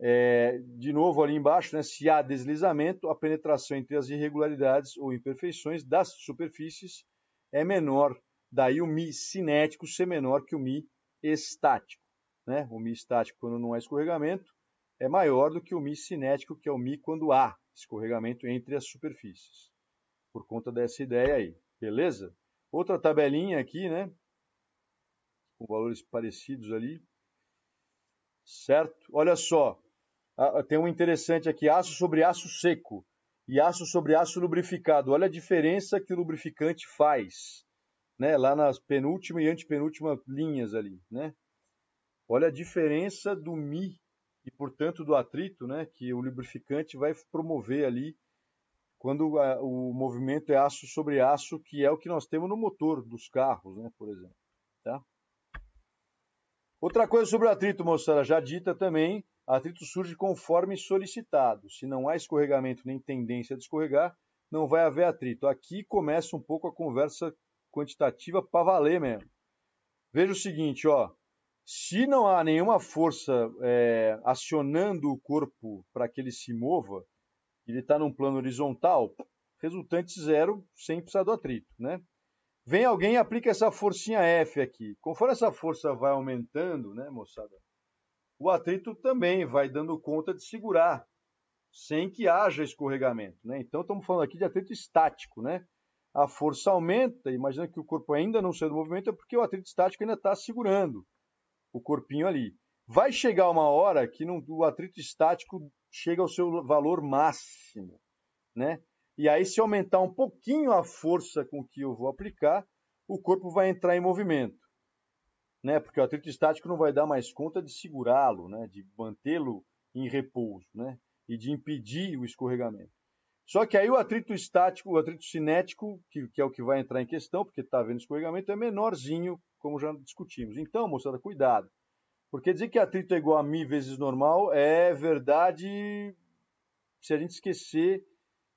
É, de novo ali embaixo, né? Se há deslizamento, a penetração entre as irregularidades ou imperfeições das superfícies é menor Daí o Mi cinético ser menor que o Mi estático. Né? O Mi estático, quando não há escorregamento, é maior do que o Mi cinético, que é o Mi quando há escorregamento entre as superfícies. Por conta dessa ideia aí, beleza? Outra tabelinha aqui, né? Com valores parecidos ali. Certo? Olha só. Tem um interessante aqui: aço sobre aço seco e aço sobre aço lubrificado. Olha a diferença que o lubrificante faz né, lá nas penúltima e antepenúltima linhas ali, né? Olha a diferença do Mi e, portanto, do atrito, né, que o lubrificante vai promover ali quando a, o movimento é aço sobre aço, que é o que nós temos no motor dos carros, né, por exemplo, tá? Outra coisa sobre o atrito, moçada, já dita também, atrito surge conforme solicitado. Se não há escorregamento nem tendência a escorregar, não vai haver atrito. Aqui começa um pouco a conversa quantitativa para valer mesmo. Veja o seguinte, ó. Se não há nenhuma força é, acionando o corpo para que ele se mova, ele está num plano horizontal, resultante zero, sem precisar do atrito, né? Vem alguém e aplica essa forcinha F aqui. Conforme essa força vai aumentando, né, moçada? O atrito também vai dando conta de segurar, sem que haja escorregamento, né? Então, estamos falando aqui de atrito estático, né? a força aumenta, imagina que o corpo ainda não saiu do movimento, é porque o atrito estático ainda está segurando o corpinho ali. Vai chegar uma hora que não, o atrito estático chega ao seu valor máximo, né? E aí, se aumentar um pouquinho a força com que eu vou aplicar, o corpo vai entrar em movimento, né? Porque o atrito estático não vai dar mais conta de segurá-lo, né? De mantê-lo em repouso, né? E de impedir o escorregamento. Só que aí o atrito estático, o atrito cinético, que, que é o que vai entrar em questão, porque está havendo escorregamento, é menorzinho, como já discutimos. Então, moçada, cuidado. Porque dizer que atrito é igual a Mi vezes normal é verdade se a gente esquecer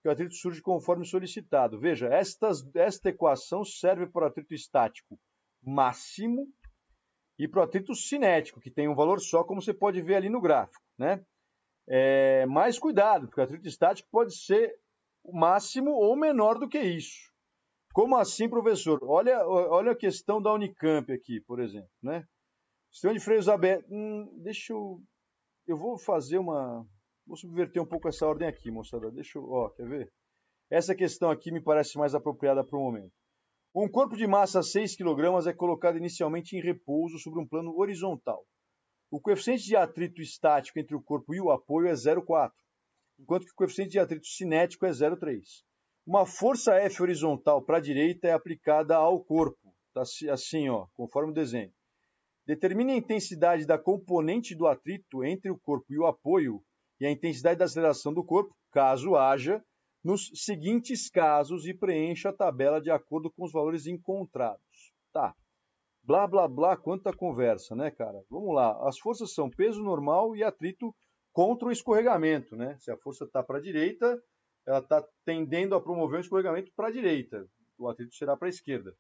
que o atrito surge conforme solicitado. Veja, estas, esta equação serve para o atrito estático máximo e para o atrito cinético, que tem um valor só, como você pode ver ali no gráfico. Né? É, mais cuidado, porque o atrito estático pode ser máximo ou menor do que isso. Como assim, professor? Olha, olha a questão da Unicamp aqui, por exemplo, né? Sistema de freios abertos. Hum, deixa eu. Eu vou fazer uma. Vou subverter um pouco essa ordem aqui, moçada. Deixa eu. Ó, quer ver? Essa questão aqui me parece mais apropriada para o momento. Um corpo de massa 6 kg é colocado inicialmente em repouso sobre um plano horizontal. O coeficiente de atrito estático entre o corpo e o apoio é 0,4 enquanto que o coeficiente de atrito cinético é 0,3. Uma força F horizontal para a direita é aplicada ao corpo, tá assim, ó, conforme o desenho. Determine a intensidade da componente do atrito entre o corpo e o apoio e a intensidade da aceleração do corpo, caso haja, nos seguintes casos e preencha a tabela de acordo com os valores encontrados. Tá. Blá, blá, blá, quanta conversa, né, cara? Vamos lá. As forças são peso normal e atrito contra o escorregamento, né? Se a força está para a direita, ela está tendendo a promover o escorregamento para a direita, o atrito será para a esquerda.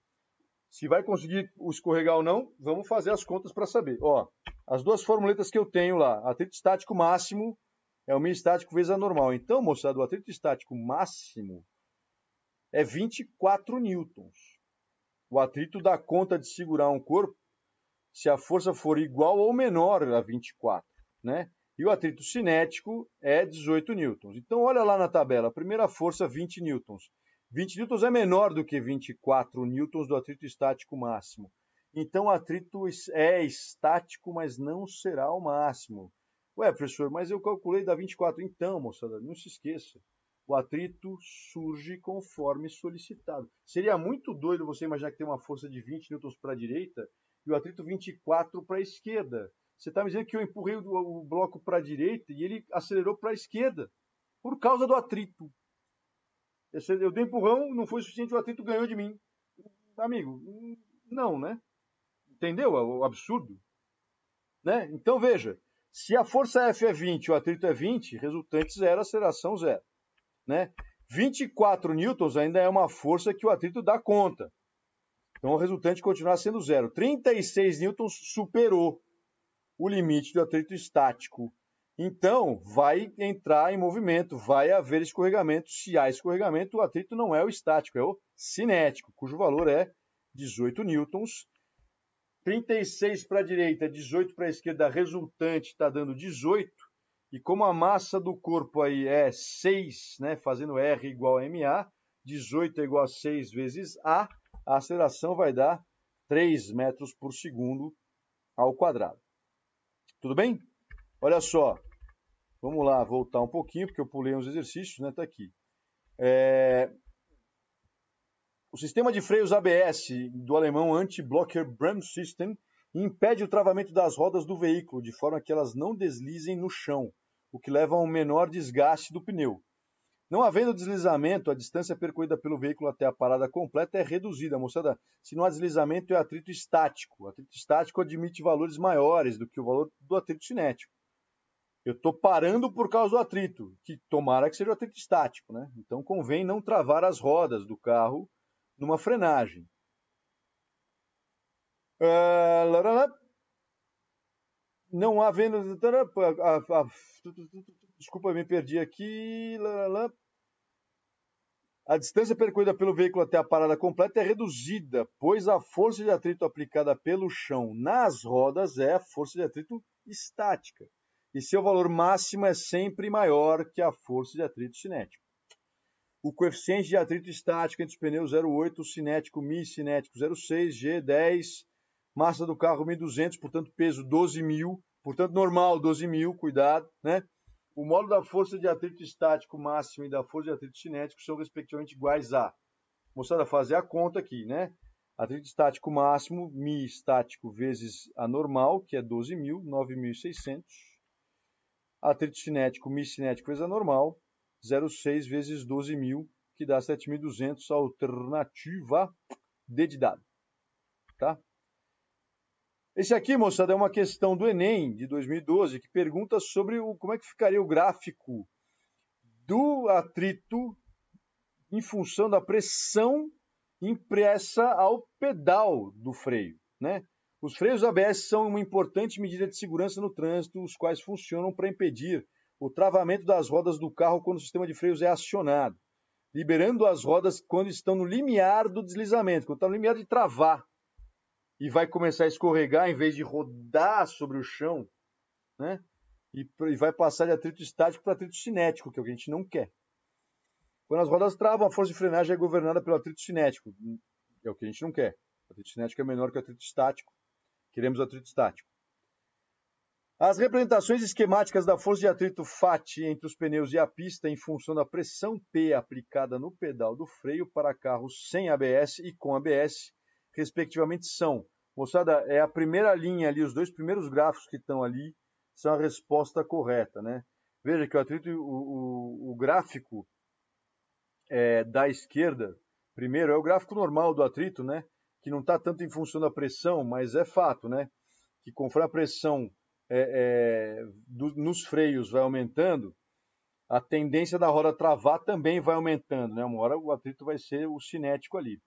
Se vai conseguir o escorregar ou não, vamos fazer as contas para saber. Ó, as duas formuletas que eu tenho lá, atrito estático máximo é o meio estático vezes a normal. Então, moçada, o atrito estático máximo é 24 newtons. O atrito dá conta de segurar um corpo se a força for igual ou menor a 24, né? e o atrito cinético é 18 newtons. Então, olha lá na tabela, primeira força 20 newtons. 20 newtons é menor do que 24 newtons do atrito estático máximo. Então, o atrito é estático, mas não será o máximo. Ué, professor, mas eu calculei da 24. Então, moçada, não se esqueça. O atrito surge conforme solicitado. Seria muito doido você imaginar que tem uma força de 20 newtons para a direita e o atrito 24 para a esquerda. Você está me dizendo que eu empurrei o, o bloco para a direita e ele acelerou para a esquerda por causa do atrito. Eu dei empurrão, não foi suficiente, o atrito ganhou de mim. Amigo, não, né? Entendeu? É o absurdo. Né? Então veja, se a força F é 20 e o atrito é 20, resultante zero, aceleração zero. Né? 24 newtons ainda é uma força que o atrito dá conta. Então o resultante continua sendo zero. 36 newtons superou o limite do atrito estático. Então, vai entrar em movimento, vai haver escorregamento. Se há escorregamento, o atrito não é o estático, é o cinético, cujo valor é 18 newtons. 36 para a direita, 18 para a esquerda, resultante está dando 18. E como a massa do corpo aí é 6, né, fazendo R igual a MA, 18 é igual a 6 vezes A, a aceleração vai dar 3 metros por segundo ao quadrado. Tudo bem? Olha só. Vamos lá, voltar um pouquinho, porque eu pulei uns exercícios, né? Tá aqui. É... O sistema de freios ABS do alemão Anti-Blocker Bremse System impede o travamento das rodas do veículo, de forma que elas não deslizem no chão, o que leva a um menor desgaste do pneu. Não havendo deslizamento, a distância percorrida pelo veículo até a parada completa é reduzida, moçada. Se não há deslizamento, é atrito estático. O atrito estático admite valores maiores do que o valor do atrito cinético. Eu estou parando por causa do atrito, que tomara que seja o atrito estático, né? Então convém não travar as rodas do carro numa frenagem. Não havendo. Desculpa, me perdi aqui. A distância percorrida pelo veículo até a parada completa é reduzida, pois a força de atrito aplicada pelo chão nas rodas é a força de atrito estática, e seu valor máximo é sempre maior que a força de atrito cinético. O coeficiente de atrito estático entre os pneus 0,8, cinético mi, cinético 0,6, G10, massa do carro 1.200, portanto peso 12.000, portanto normal 12.000, cuidado, né? O módulo da força de atrito estático máximo e da força de atrito cinético são respectivamente iguais a. Moçada, fazer a conta aqui, né? Atrito estático máximo, Mi estático vezes a normal, que é 12.000, 9.600. Atrito cinético, Mi cinético vezes a normal, 0,6 vezes 12.000, que dá 7.200, alternativa D de dado. Tá? Esse aqui, moçada, é uma questão do Enem de 2012 que pergunta sobre o, como é que ficaria o gráfico do atrito em função da pressão impressa ao pedal do freio. Né? Os freios ABS são uma importante medida de segurança no trânsito, os quais funcionam para impedir o travamento das rodas do carro quando o sistema de freios é acionado, liberando as rodas quando estão no limiar do deslizamento, quando estão tá no limiar de travar e vai começar a escorregar em vez de rodar sobre o chão, né? E, e vai passar de atrito estático para atrito cinético, que é o que a gente não quer. Quando as rodas travam, a força de frenagem é governada pelo atrito cinético, é o que a gente não quer. O atrito cinético é menor que o atrito estático. Queremos atrito estático. As representações esquemáticas da força de atrito FAT entre os pneus e a pista em função da pressão P aplicada no pedal do freio para carros sem ABS e com ABS respectivamente, são. Moçada, é a primeira linha ali, os dois primeiros gráficos que estão ali são a resposta correta, né? Veja que o atrito, o, o, o gráfico é, da esquerda, primeiro, é o gráfico normal do atrito, né? Que não está tanto em função da pressão, mas é fato, né? Que conforme a pressão é, é, do, nos freios vai aumentando, a tendência da roda travar também vai aumentando, né? Uma hora o atrito vai ser o cinético ali.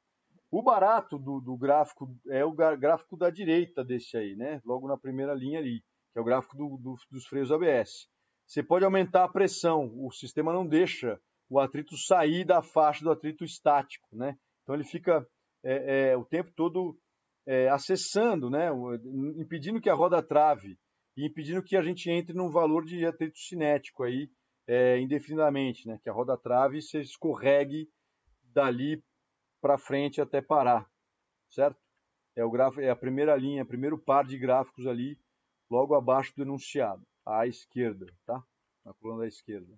O barato do, do, gráfico é o gráfico da direita desse aí, né? Logo na primeira linha ali, que é o gráfico do, do, dos freios ABS. Você pode aumentar a pressão, o sistema não deixa o atrito sair da faixa do atrito estático, né? Então ele fica é, é, o tempo todo é, acessando, né? Impedindo que a roda trave e impedindo que a gente entre num valor de atrito cinético aí é, indefinidamente, né? Que a roda trave e se escorregue dali para frente até parar, certo? É, o gráfico é a primeira linha, é primeiro par de gráficos ali, logo abaixo do enunciado, à esquerda, tá? Na coluna da esquerda.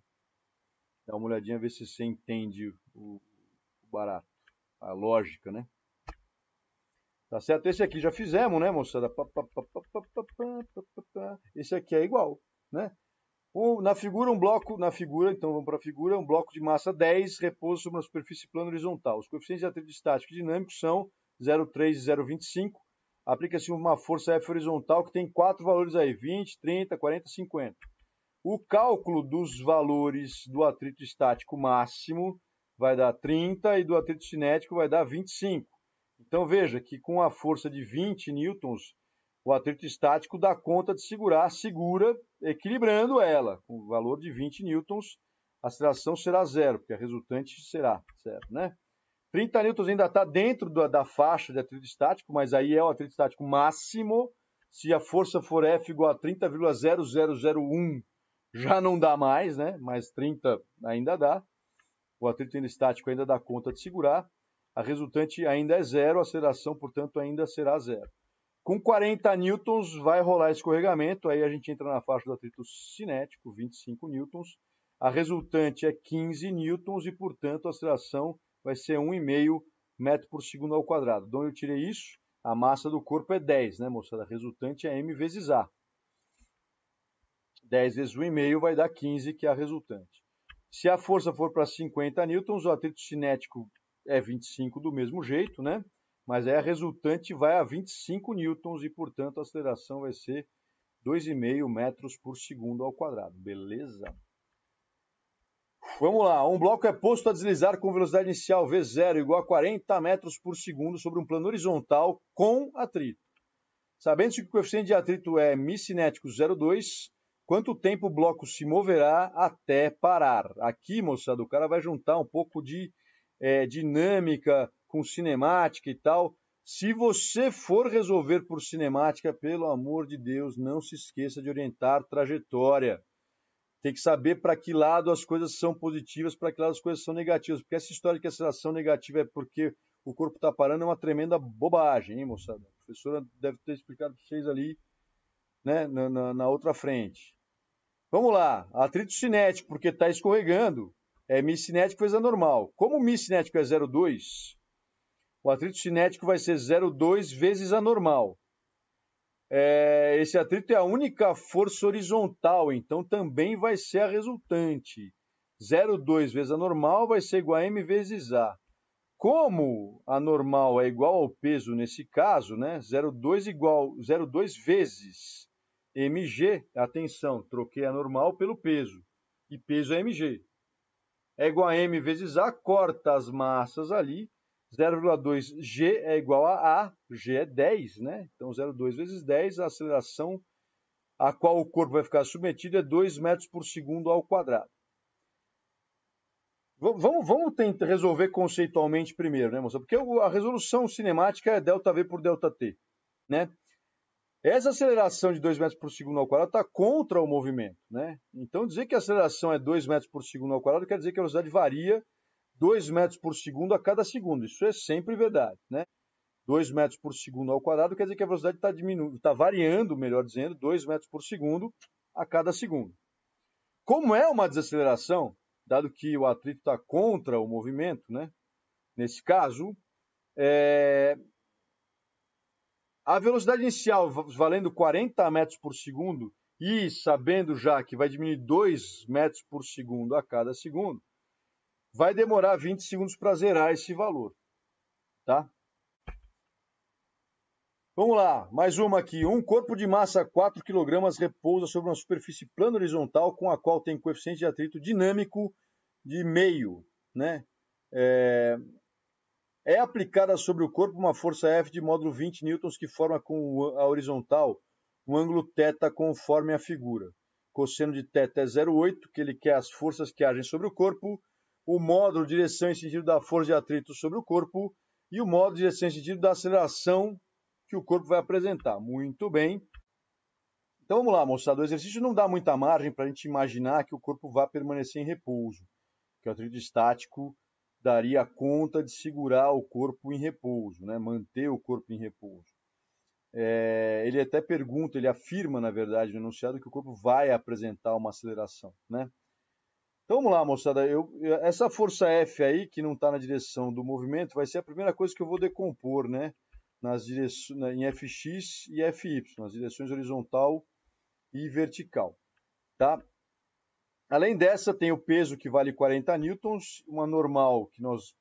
Dá uma olhadinha, ver se você entende o, o barato, a lógica, né? Tá certo? Esse aqui já fizemos, né, moçada? Esse aqui é igual, né? Um, na figura, um bloco, na figura, então vamos para a figura, um bloco de massa 10 repousa sobre uma superfície plana horizontal. Os coeficientes de atrito estático e dinâmico são 0,3 e 0,25. Aplica-se uma força F horizontal que tem quatro valores aí, 20, 30, 40, 50. O cálculo dos valores do atrito estático máximo vai dar 30 e do atrito cinético vai dar 25. Então veja que com a força de 20 newtons, o atrito estático dá conta de segurar, segura, equilibrando ela, com o valor de 20 newtons. A aceleração será zero, porque a resultante será zero, né? 30 newtons ainda está dentro da, da, faixa de atrito estático, mas aí é o atrito estático máximo. Se a força for F igual a 30,0001, já não dá mais, né? Mas 30 ainda dá. O atrito estático ainda dá conta de segurar. A resultante ainda é zero, a aceleração, portanto, ainda será zero. Com 40 newtons vai rolar escorregamento, aí a gente entra na faixa do atrito cinético, 25 newtons. A resultante é 15 newtons e, portanto, a aceleração vai ser 1,5 metro por segundo ao quadrado. De onde eu tirei isso? A massa do corpo é 10, né, moçada? A resultante é m vezes a. 10 vezes 1,5 vai dar 15, que é a resultante. Se a força for para 50 newtons, o atrito cinético é 25 do mesmo jeito, né? mas aí é a resultante vai a 25 newtons e, portanto, a aceleração vai ser 2,5 metros por segundo ao quadrado, beleza? Vamos lá, um bloco é posto a deslizar com velocidade inicial V0 igual a 40 metros por segundo sobre um plano horizontal com atrito. Sabendo que o coeficiente de atrito é micinético 0,2, quanto tempo o bloco se moverá até parar? Aqui, moçada, o cara vai juntar um pouco de é, dinâmica, com cinemática e tal. Se você for resolver por cinemática, pelo amor de Deus, não se esqueça de orientar trajetória. Tem que saber para que lado as coisas são positivas, para que lado as coisas são negativas. Porque essa história de que a aceleração negativa é porque o corpo está parando é uma tremenda bobagem, hein, moçada? A professora deve ter explicado para vocês ali, né, na, na, na outra frente. Vamos lá, atrito cinético, porque está escorregando. É miscinético, coisa normal. Como o miscinético é 0,2, o atrito cinético vai ser 0,2 vezes a normal. É, esse atrito é a única força horizontal, então também vai ser a resultante. 0,2 vezes a normal vai ser igual a m vezes a. Como a normal é igual ao peso nesse caso, né? 0,2 igual 0,2 vezes mg, atenção, troquei a normal pelo peso, e peso é mg. É igual a m vezes a, corta as massas ali, 0,2 g é igual a a, g é 10, né? Então 0,2 vezes 10, a aceleração a qual o corpo vai ficar submetido é 2 metros por segundo ao quadrado. Vamos, vamos tentar resolver conceitualmente primeiro, né, moça? Porque a resolução cinemática é ΔV por ΔT, né? Essa aceleração de 2 metros por segundo ao quadrado está contra o movimento, né? Então, dizer que a aceleração é 2 metros por segundo ao quadrado quer dizer que a velocidade varia 2 metros por segundo a cada segundo. Isso é sempre verdade, né? 2 metros por segundo ao quadrado quer dizer que a velocidade está diminuindo, está variando, melhor dizendo, 2 metros por segundo a cada segundo. Como é uma desaceleração, dado que o atrito está contra o movimento, né? Nesse caso, é... a velocidade inicial valendo 40 metros por segundo e sabendo já que vai diminuir 2 metros por segundo a cada segundo, vai demorar 20 segundos para zerar esse valor, tá? Vamos lá, mais uma aqui. Um corpo de massa 4 kg repousa sobre uma superfície plana horizontal com a qual tem coeficiente de atrito dinâmico de meio, né? É, é aplicada sobre o corpo uma força F de módulo 20 newtons que forma com a horizontal um ângulo θ conforme a figura. Cosseno de θ é 0,8, que ele quer as forças que agem sobre o corpo o módulo de direção e sentido da força de atrito sobre o corpo e o módulo de direção e sentido da aceleração que o corpo vai apresentar. Muito bem. Então vamos lá, moçada. O exercício não dá muita margem para a gente imaginar que o corpo vai permanecer em repouso, que o atrito estático daria conta de segurar o corpo em repouso, né? manter o corpo em repouso. É, ele até pergunta, ele afirma, na verdade, no enunciado, que o corpo vai apresentar uma aceleração. Né? Então vamos lá, moçada. Eu, essa força F aí, que não está na direção do movimento, vai ser a primeira coisa que eu vou decompor, né? Nas em Fx e Fy, nas direções horizontal e vertical, tá? Além dessa, tem o peso que vale 40 newtons, uma normal que nós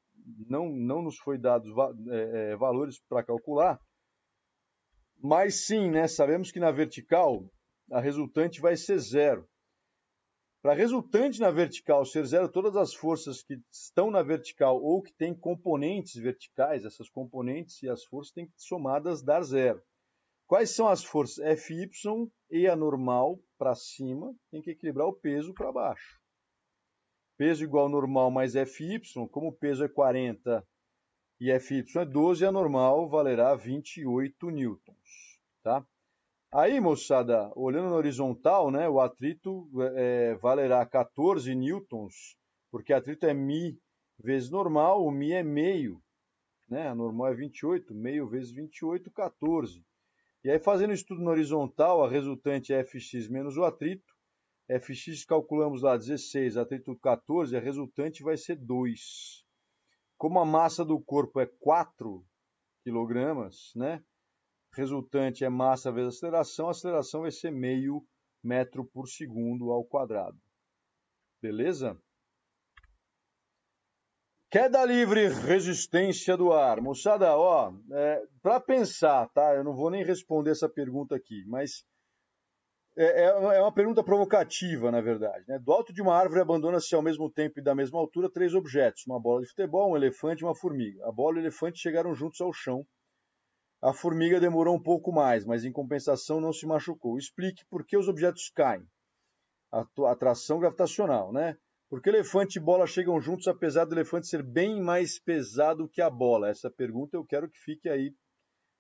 não, não nos foi dados é, é, valores para calcular, mas sim, né, sabemos que na vertical a resultante vai ser zero. Para resultante na vertical ser zero, todas as forças que estão na vertical ou que têm componentes verticais, essas componentes e as forças têm que somadas dar zero. Quais são as forças Fy e a normal para cima tem que equilibrar o peso para baixo. Peso igual ao normal mais Fy, como o peso é 40 e Fy é 12, a normal valerá 28 newtons, tá? Aí, moçada, olhando no horizontal, né, o atrito é, valerá 14 newtons, porque atrito é mi vezes normal, o mi é meio, né? A normal é 28, meio vezes 28, 14. E aí, fazendo o estudo no horizontal, a resultante é fx menos o atrito. fx calculamos lá 16, atrito 14, a resultante vai ser 2. Como a massa do corpo é 4 quilogramas, né? resultante é massa vezes aceleração, a aceleração vai ser meio metro por segundo ao quadrado. Beleza? Queda livre, resistência do ar. Moçada, ó, é, para pensar, tá? Eu não vou nem responder essa pergunta aqui, mas é, é, é uma pergunta provocativa, na verdade. Né? Do alto de uma árvore abandona-se ao mesmo tempo e da mesma altura três objetos: uma bola de futebol, um elefante e uma formiga. A bola e o elefante chegaram juntos ao chão a formiga demorou um pouco mais, mas em compensação não se machucou. Explique por que os objetos caem. Atração gravitacional, né? Porque elefante e bola chegam juntos, apesar do elefante ser bem mais pesado que a bola? Essa pergunta eu quero que fique aí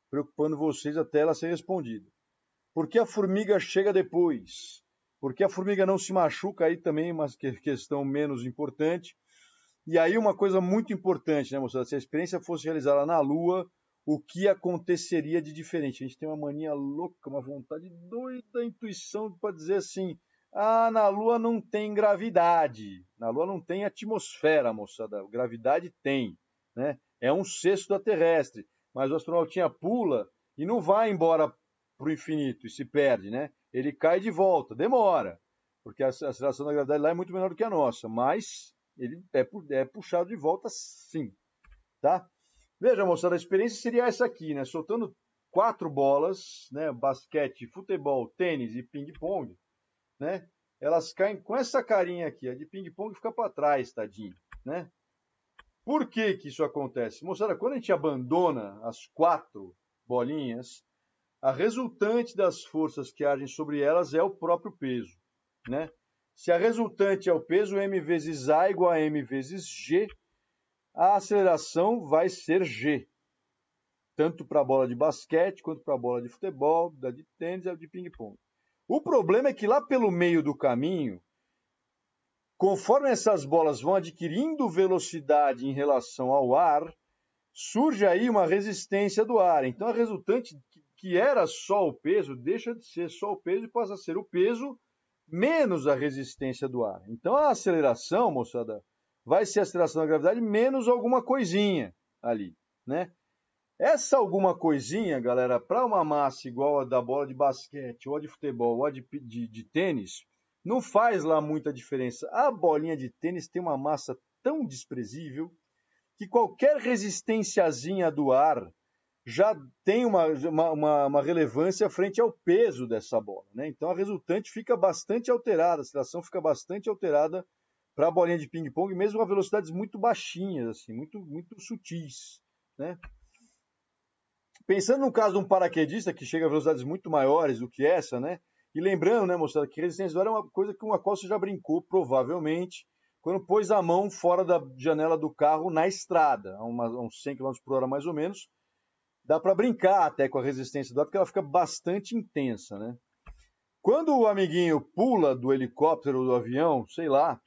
preocupando vocês até ela ser respondida. Por que a formiga chega depois? Por que a formiga não se machuca? Aí também uma questão menos importante. E aí uma coisa muito importante, né, moçada? Se a experiência fosse realizada na Lua, o que aconteceria de diferente. A gente tem uma mania louca, uma vontade doida, intuição para dizer assim: ah, na Lua não tem gravidade, na Lua não tem atmosfera, moçada, gravidade tem, né? É um sexto da terrestre, mas o astronautinha pula e não vai embora para o infinito e se perde, né? Ele cai de volta, demora, porque a aceleração da gravidade lá é muito menor do que a nossa, mas ele é, é puxado de volta sim, tá? Veja, moçada, a experiência seria essa aqui, né? Soltando quatro bolas, né? Basquete, futebol, tênis e ping-pong, né? Elas caem com essa carinha aqui, a de ping-pong fica para trás, tadinho, né? Por que que isso acontece? Moçada, quando a gente abandona as quatro bolinhas, a resultante das forças que agem sobre elas é o próprio peso, né? Se a resultante é o peso, m vezes a igual a m vezes g, a aceleração vai ser G, tanto para a bola de basquete, quanto para a bola de futebol, da de tênis e de ping-pong. O problema é que lá pelo meio do caminho, conforme essas bolas vão adquirindo velocidade em relação ao ar, surge aí uma resistência do ar. Então a resultante que era só o peso deixa de ser só o peso e passa a ser o peso menos a resistência do ar. Então a aceleração, moçada, vai ser a aceleração da gravidade menos alguma coisinha ali, né? Essa alguma coisinha, galera, para uma massa igual a da bola de basquete, ou a de futebol, ou a de, de, de tênis, não faz lá muita diferença. A bolinha de tênis tem uma massa tão desprezível que qualquer resistênciazinha do ar já tem uma, uma, uma, relevância frente ao peso dessa bola. Né? Então a resultante fica bastante alterada, a aceleração fica bastante alterada para a bolinha de ping-pong, mesmo a velocidades muito baixinhas, assim, muito, muito sutis. Né? Pensando no caso de um paraquedista que chega a velocidades muito maiores do que essa, né? E lembrando, né, moçada, que resistência do ar é uma coisa com a qual você já brincou, provavelmente, quando pôs a mão fora da janela do carro na estrada, a, uma, a uns 100 km por hora mais ou menos. Dá para brincar até com a resistência do ar, porque ela fica bastante intensa, né? Quando o amiguinho pula do helicóptero ou do avião, sei lá,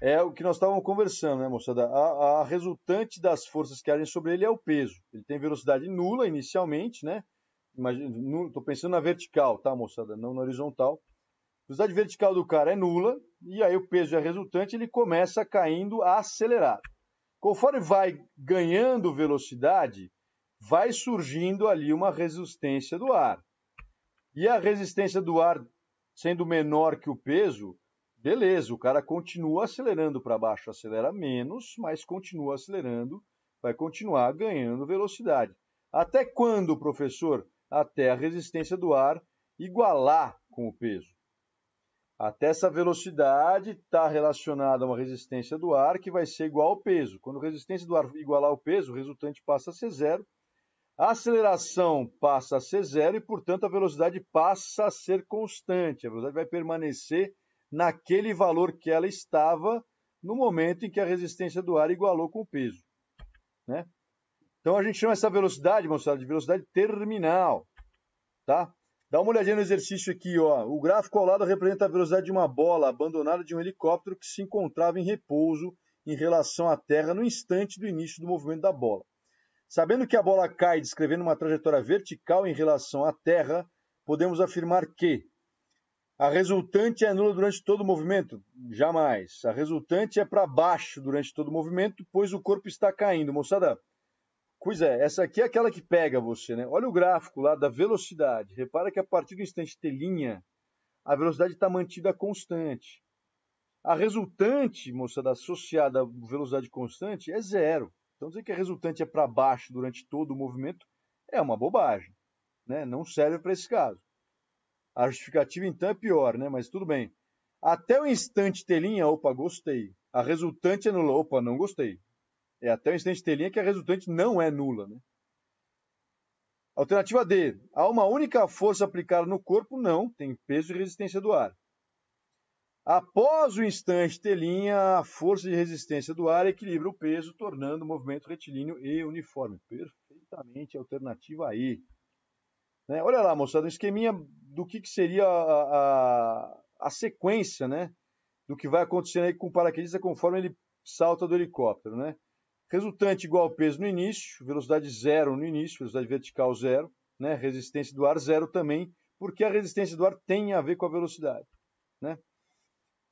é o que nós estávamos conversando, né, moçada? A, a, resultante das forças que agem sobre ele é o peso. Ele tem velocidade nula inicialmente, né? Estou pensando na vertical, tá, moçada? Não na horizontal. A velocidade vertical do cara é nula, e aí o peso é resultante, ele começa caindo acelerado. Conforme vai ganhando velocidade, vai surgindo ali uma resistência do ar. E a resistência do ar, sendo menor que o peso, Beleza, o cara continua acelerando para baixo, acelera menos, mas continua acelerando, vai continuar ganhando velocidade. Até quando, professor? Até a resistência do ar igualar com o peso. Até essa velocidade está relacionada a uma resistência do ar que vai ser igual ao peso. Quando a resistência do ar igualar ao peso, o resultante passa a ser zero. A aceleração passa a ser zero e, portanto, a velocidade passa a ser constante. A velocidade vai permanecer constante naquele valor que ela estava no momento em que a resistência do ar igualou com o peso. Né? Então a gente chama essa velocidade, moçada, de velocidade terminal. Tá? Dá uma olhadinha no exercício aqui. Ó. O gráfico ao lado representa a velocidade de uma bola abandonada de um helicóptero que se encontrava em repouso em relação à Terra no instante do início do movimento da bola. Sabendo que a bola cai descrevendo uma trajetória vertical em relação à Terra, podemos afirmar que a resultante é nula durante todo o movimento? Jamais. A resultante é para baixo durante todo o movimento, pois o corpo está caindo. Moçada, pois é, essa aqui é aquela que pega você, né? Olha o gráfico lá da velocidade. Repara que a partir do instante T', a velocidade está mantida constante. A resultante, moçada, associada à velocidade constante é zero. Então dizer que a resultante é para baixo durante todo o movimento é uma bobagem. Né? Não serve para esse caso. A justificativa então é pior, né? Mas tudo bem. Até o instante telinha, opa, gostei. A resultante é nula, opa, não gostei. É até o instante telinha que a resultante não é nula, né? Alternativa D. Há uma única força aplicada no corpo? Não, tem peso e resistência do ar. Após o instante telinha, a força de resistência do ar equilibra o peso, tornando o movimento retilíneo e uniforme. Perfeitamente alternativa E. Né? Olha lá, moçada, um esqueminha do que, que seria a, a, a, sequência, né? Do que vai acontecendo aí com o paraquedista conforme ele salta do helicóptero, né? Resultante igual ao peso no início, velocidade zero no início, velocidade vertical zero, né? Resistência do ar zero também, porque a resistência do ar tem a ver com a velocidade, né?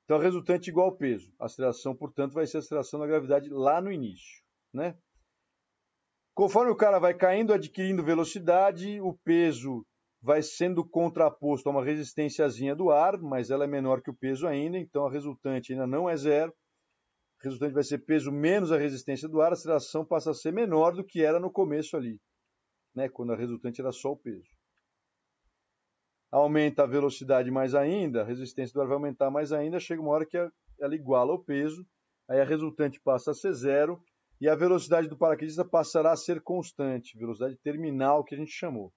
Então, resultante igual ao peso. A aceleração, portanto, vai ser a aceleração da gravidade lá no início, né? Conforme o cara vai caindo, adquirindo velocidade, o peso vai sendo contraposto a uma resistênciazinha do ar, mas ela é menor que o peso ainda, então a resultante ainda não é zero. resultante vai ser peso menos a resistência do ar, a aceleração passa a ser menor do que era no começo ali, né? quando a resultante era só o peso. Aumenta a velocidade mais ainda, a resistência do ar vai aumentar mais ainda, chega uma hora que ela iguala o peso, aí a resultante passa a ser zero, e a velocidade do paraquedista passará a ser constante, velocidade terminal que a gente chamou.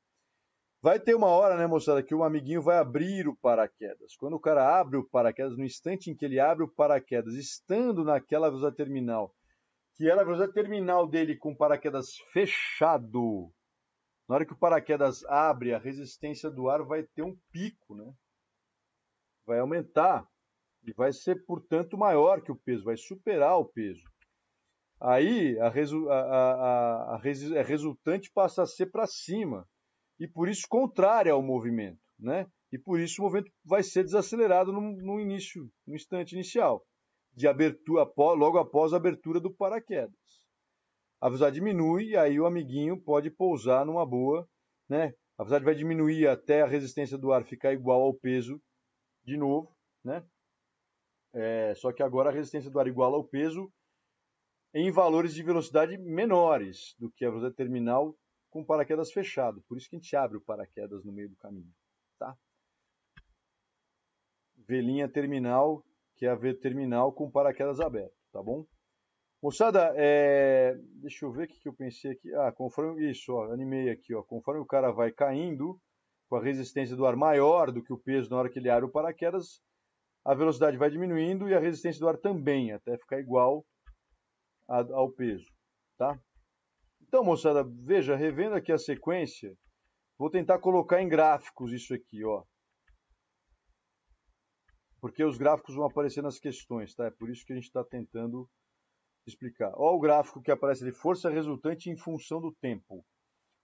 Vai ter uma hora, né, moçada, que o amiguinho vai abrir o paraquedas. Quando o cara abre o paraquedas, no instante em que ele abre o paraquedas, estando naquela velocidade terminal, que era a velocidade terminal dele com o paraquedas fechado, na hora que o paraquedas abre, a resistência do ar vai ter um pico, né? Vai aumentar e vai ser, portanto, maior que o peso, vai superar o peso. Aí a, resu a, a, a, a resultante passa a ser para cima e por isso contrária ao movimento, né? E por isso o movimento vai ser desacelerado no, no início, no instante inicial, de abertura logo após a abertura do paraquedas. A velocidade diminui e aí o amiguinho pode pousar numa boa, né? A velocidade vai diminuir até a resistência do ar ficar igual ao peso de novo, né? É, só que agora a resistência do ar igual ao peso em valores de velocidade menores do que a velocidade terminal com o paraquedas fechado. Por isso que a gente abre o paraquedas no meio do caminho, tá? Velinha terminal, que é a V terminal com o paraquedas aberto, tá bom? Moçada, é... deixa eu ver o que eu pensei aqui. Ah, conforme isso, ó, animei aqui, ó. Conforme o cara vai caindo, com a resistência do ar maior do que o peso na hora que ele abre o paraquedas, a velocidade vai diminuindo e a resistência do ar também, até ficar igual ao peso, tá? Então, moçada, veja, revendo aqui a sequência, vou tentar colocar em gráficos isso aqui, ó. Porque os gráficos vão aparecer nas questões, tá? É por isso que a gente está tentando explicar. Ó o gráfico que aparece de força resultante em função do tempo.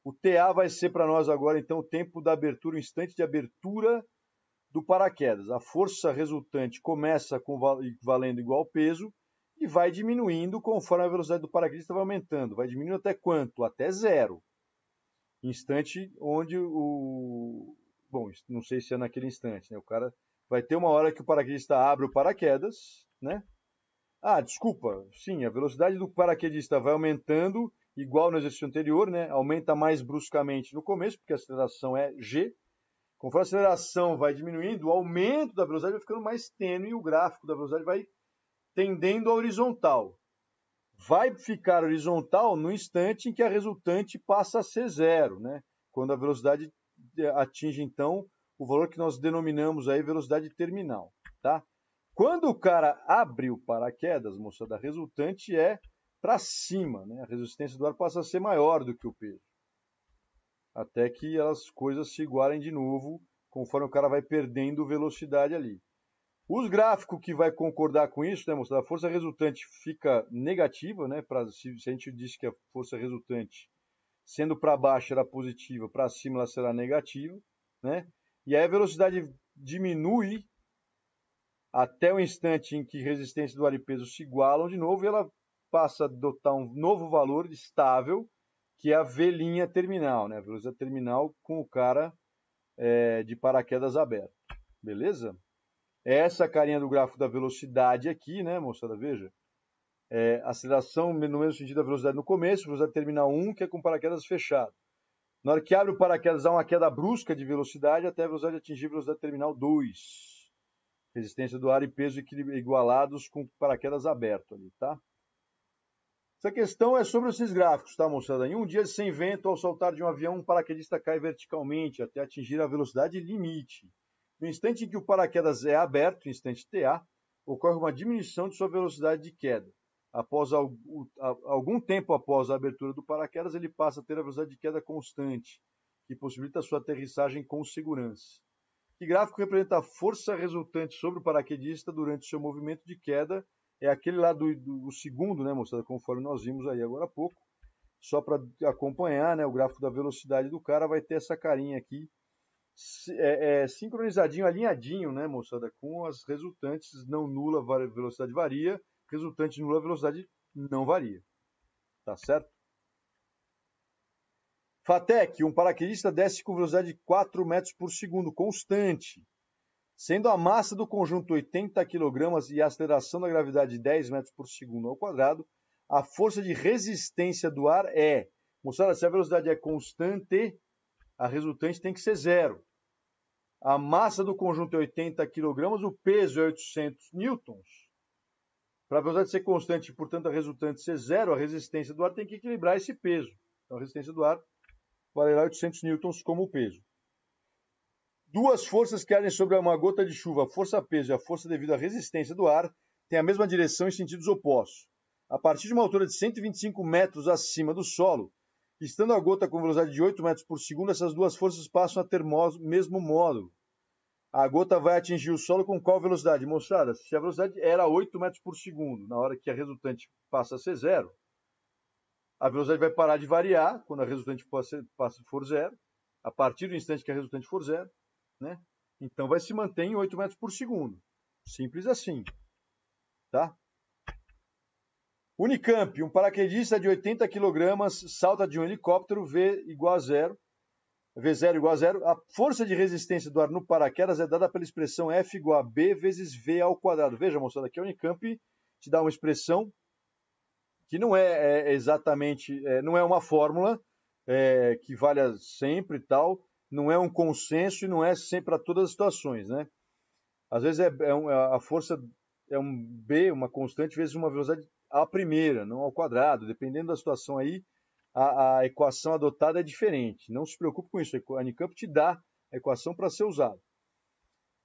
O TA vai ser para nós agora, então, o tempo da abertura, o instante de abertura do paraquedas. A força resultante começa com, valendo igual peso, e vai diminuindo conforme a velocidade do paraquedista vai aumentando. Vai diminuindo até quanto? Até zero. Instante onde o. Bom, não sei se é naquele instante, né? O cara vai ter uma hora que o paraquedista abre o paraquedas, né? Ah, desculpa, sim, a velocidade do paraquedista vai aumentando, igual no exercício anterior, né? Aumenta mais bruscamente no começo, porque a aceleração é g. Conforme a aceleração vai diminuindo, o aumento da velocidade vai ficando mais tênue e o gráfico da velocidade vai tendendo a horizontal. Vai ficar horizontal no instante em que a resultante passa a ser zero, né? quando a velocidade eh, atinge, então, o valor que nós denominamos aí velocidade terminal. Tá? Quando o cara abre o paraquedas, moçada, a resultante é para cima, né? a resistência do ar passa a ser maior do que o peso. Até que as coisas se igualem de novo, conforme o cara vai perdendo velocidade ali. Os gráficos que vai concordar com isso, né, moçada? A força resultante fica negativa, né? Pra, se, se a gente disse que a força resultante, sendo para baixo, era positiva, para cima ela será negativa, né? E aí a velocidade diminui até o instante em que resistência do ar e peso se igualam de novo e ela passa a adotar um novo valor estável, que é a V terminal, né? A velocidade terminal com o cara é, de paraquedas aberto. Beleza? essa carinha do gráfico da velocidade aqui, né, moçada? Veja. É, aceleração no mesmo sentido da velocidade no começo, velocidade terminal 1, que é com paraquedas fechado. Na hora que abre o paraquedas, há uma queda brusca de velocidade até a velocidade atingir a velocidade terminal 2. Resistência do ar e peso igualados com paraquedas aberto ali, tá? Essa questão é sobre esses gráficos, tá, moçada? Em um dia sem vento, ao saltar de um avião, um paraquedista cai verticalmente até atingir a velocidade limite. No instante em que o paraquedas é aberto, instante TA, ocorre uma diminuição de sua velocidade de queda. Após algum tempo após a abertura do paraquedas, ele passa a ter a velocidade de queda constante, que possibilita sua aterrissagem com segurança. Que gráfico representa a força resultante sobre o paraquedista durante seu movimento de queda? É aquele lá do, do segundo, né, moçada? Conforme nós vimos aí agora há pouco. Só para acompanhar, né, o gráfico da velocidade do cara vai ter essa carinha aqui é, é, sincronizadinho, alinhadinho, né, moçada, com as resultantes não nula velocidade varia, resultante nula velocidade não varia. Tá certo? Fatec, um paraquedista desce com velocidade de 4 metros por segundo, constante. Sendo a massa do conjunto 80 kg e a aceleração da gravidade 10 metros por segundo ao quadrado, a força de resistência do ar é. Moçada, se a velocidade é constante, a resultante tem que ser zero a massa do conjunto é 80 kg, o peso é 800 newtons. Para a velocidade ser constante e, portanto, a resultante ser zero, a resistência do ar tem que equilibrar esse peso. Então, a resistência do ar valerá 800 newtons como o peso. Duas forças que agem sobre uma gota de chuva, a força-peso e a força devido à resistência do ar, têm a mesma direção em sentidos opostos. A partir de uma altura de 125 metros acima do solo, Estando a gota com velocidade de 8 metros por segundo, essas duas forças passam a ter mesmo módulo. A gota vai atingir o solo com qual velocidade? Moçada, se a velocidade era 8 metros por segundo, na hora que a resultante passa a ser zero, a velocidade vai parar de variar quando a resultante for zero, a partir do instante que a resultante for zero, né? Então vai se manter em 8 metros por segundo. Simples assim, tá? Unicamp, um paraquedista de 80 quilogramas salta de um helicóptero V igual a zero. V0 igual a zero. A força de resistência do ar no paraquedas é dada pela expressão F igual a B vezes V ao quadrado. Veja, moçada, aqui a Unicamp te dá uma expressão que não é, é, é exatamente, é, não é uma fórmula é, que valha sempre e tal, não é um consenso e não é sempre para todas as situações, né? Às vezes é, é um, a força é um B, uma constante, vezes uma velocidade à primeira, não ao quadrado. Dependendo da situação aí, a, a equação adotada é diferente. Não se preocupe com isso, a Unicamp te dá a equação para ser usada.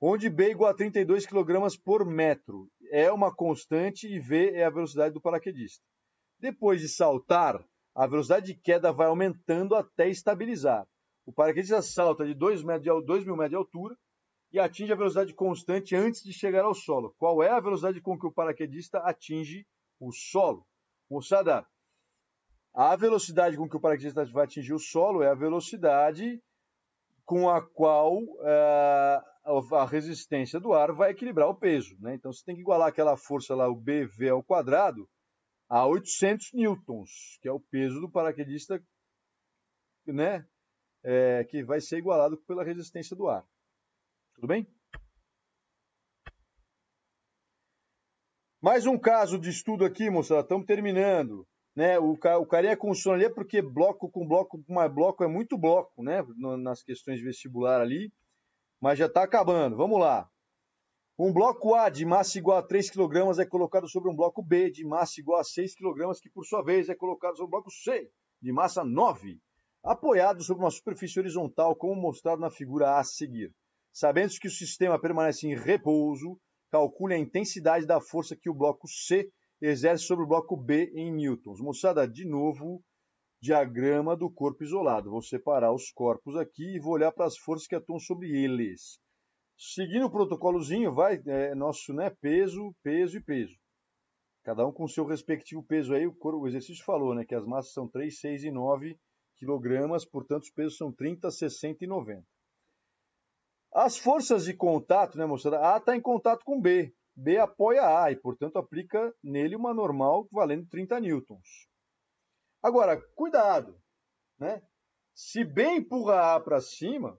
Onde B igual a 32 kg por metro. É uma constante e V é a velocidade do paraquedista. Depois de saltar, a velocidade de queda vai aumentando até estabilizar. O paraquedista salta de 2 mil metros de altura e atinge a velocidade constante antes de chegar ao solo. Qual é a velocidade com que o paraquedista atinge o solo. Moçada, a velocidade com que o paraquedista vai atingir o solo é a velocidade com a qual eh, a resistência do ar vai equilibrar o peso. Né? Então você tem que igualar aquela força lá, o BV ao quadrado, a 800 newtons, que é o peso do paraquedista, né? É, que vai ser igualado pela resistência do ar. Tudo bem? Mais um caso de estudo aqui, moçada, estamos terminando. Né? O, o carinha é com ali é porque bloco com bloco com mais bloco é muito bloco, né? Nas questões de vestibular ali. Mas já está acabando, vamos lá. Um bloco A de massa igual a 3 kg é colocado sobre um bloco B de massa igual a 6 kg, que por sua vez é colocado sobre um bloco C de massa 9, apoiado sobre uma superfície horizontal, como mostrado na figura A a seguir. Sabendo -se que o sistema permanece em repouso, calcule a intensidade da força que o bloco C exerce sobre o bloco B em newtons. Moçada, de novo, diagrama do corpo isolado. Vou separar os corpos aqui e vou olhar para as forças que atuam sobre eles. Seguindo o protocolozinho, vai é, nosso né, peso, peso e peso. Cada um com seu respectivo peso aí. O, o exercício falou né, que as massas são 3, 6 e 9 quilogramas, portanto os pesos são 30, 60 e 90. As forças de contato, né, moçada? A está em contato com B. B apoia A e, portanto, aplica nele uma normal valendo 30 newtons. Agora, cuidado, né? Se B empurra A para cima,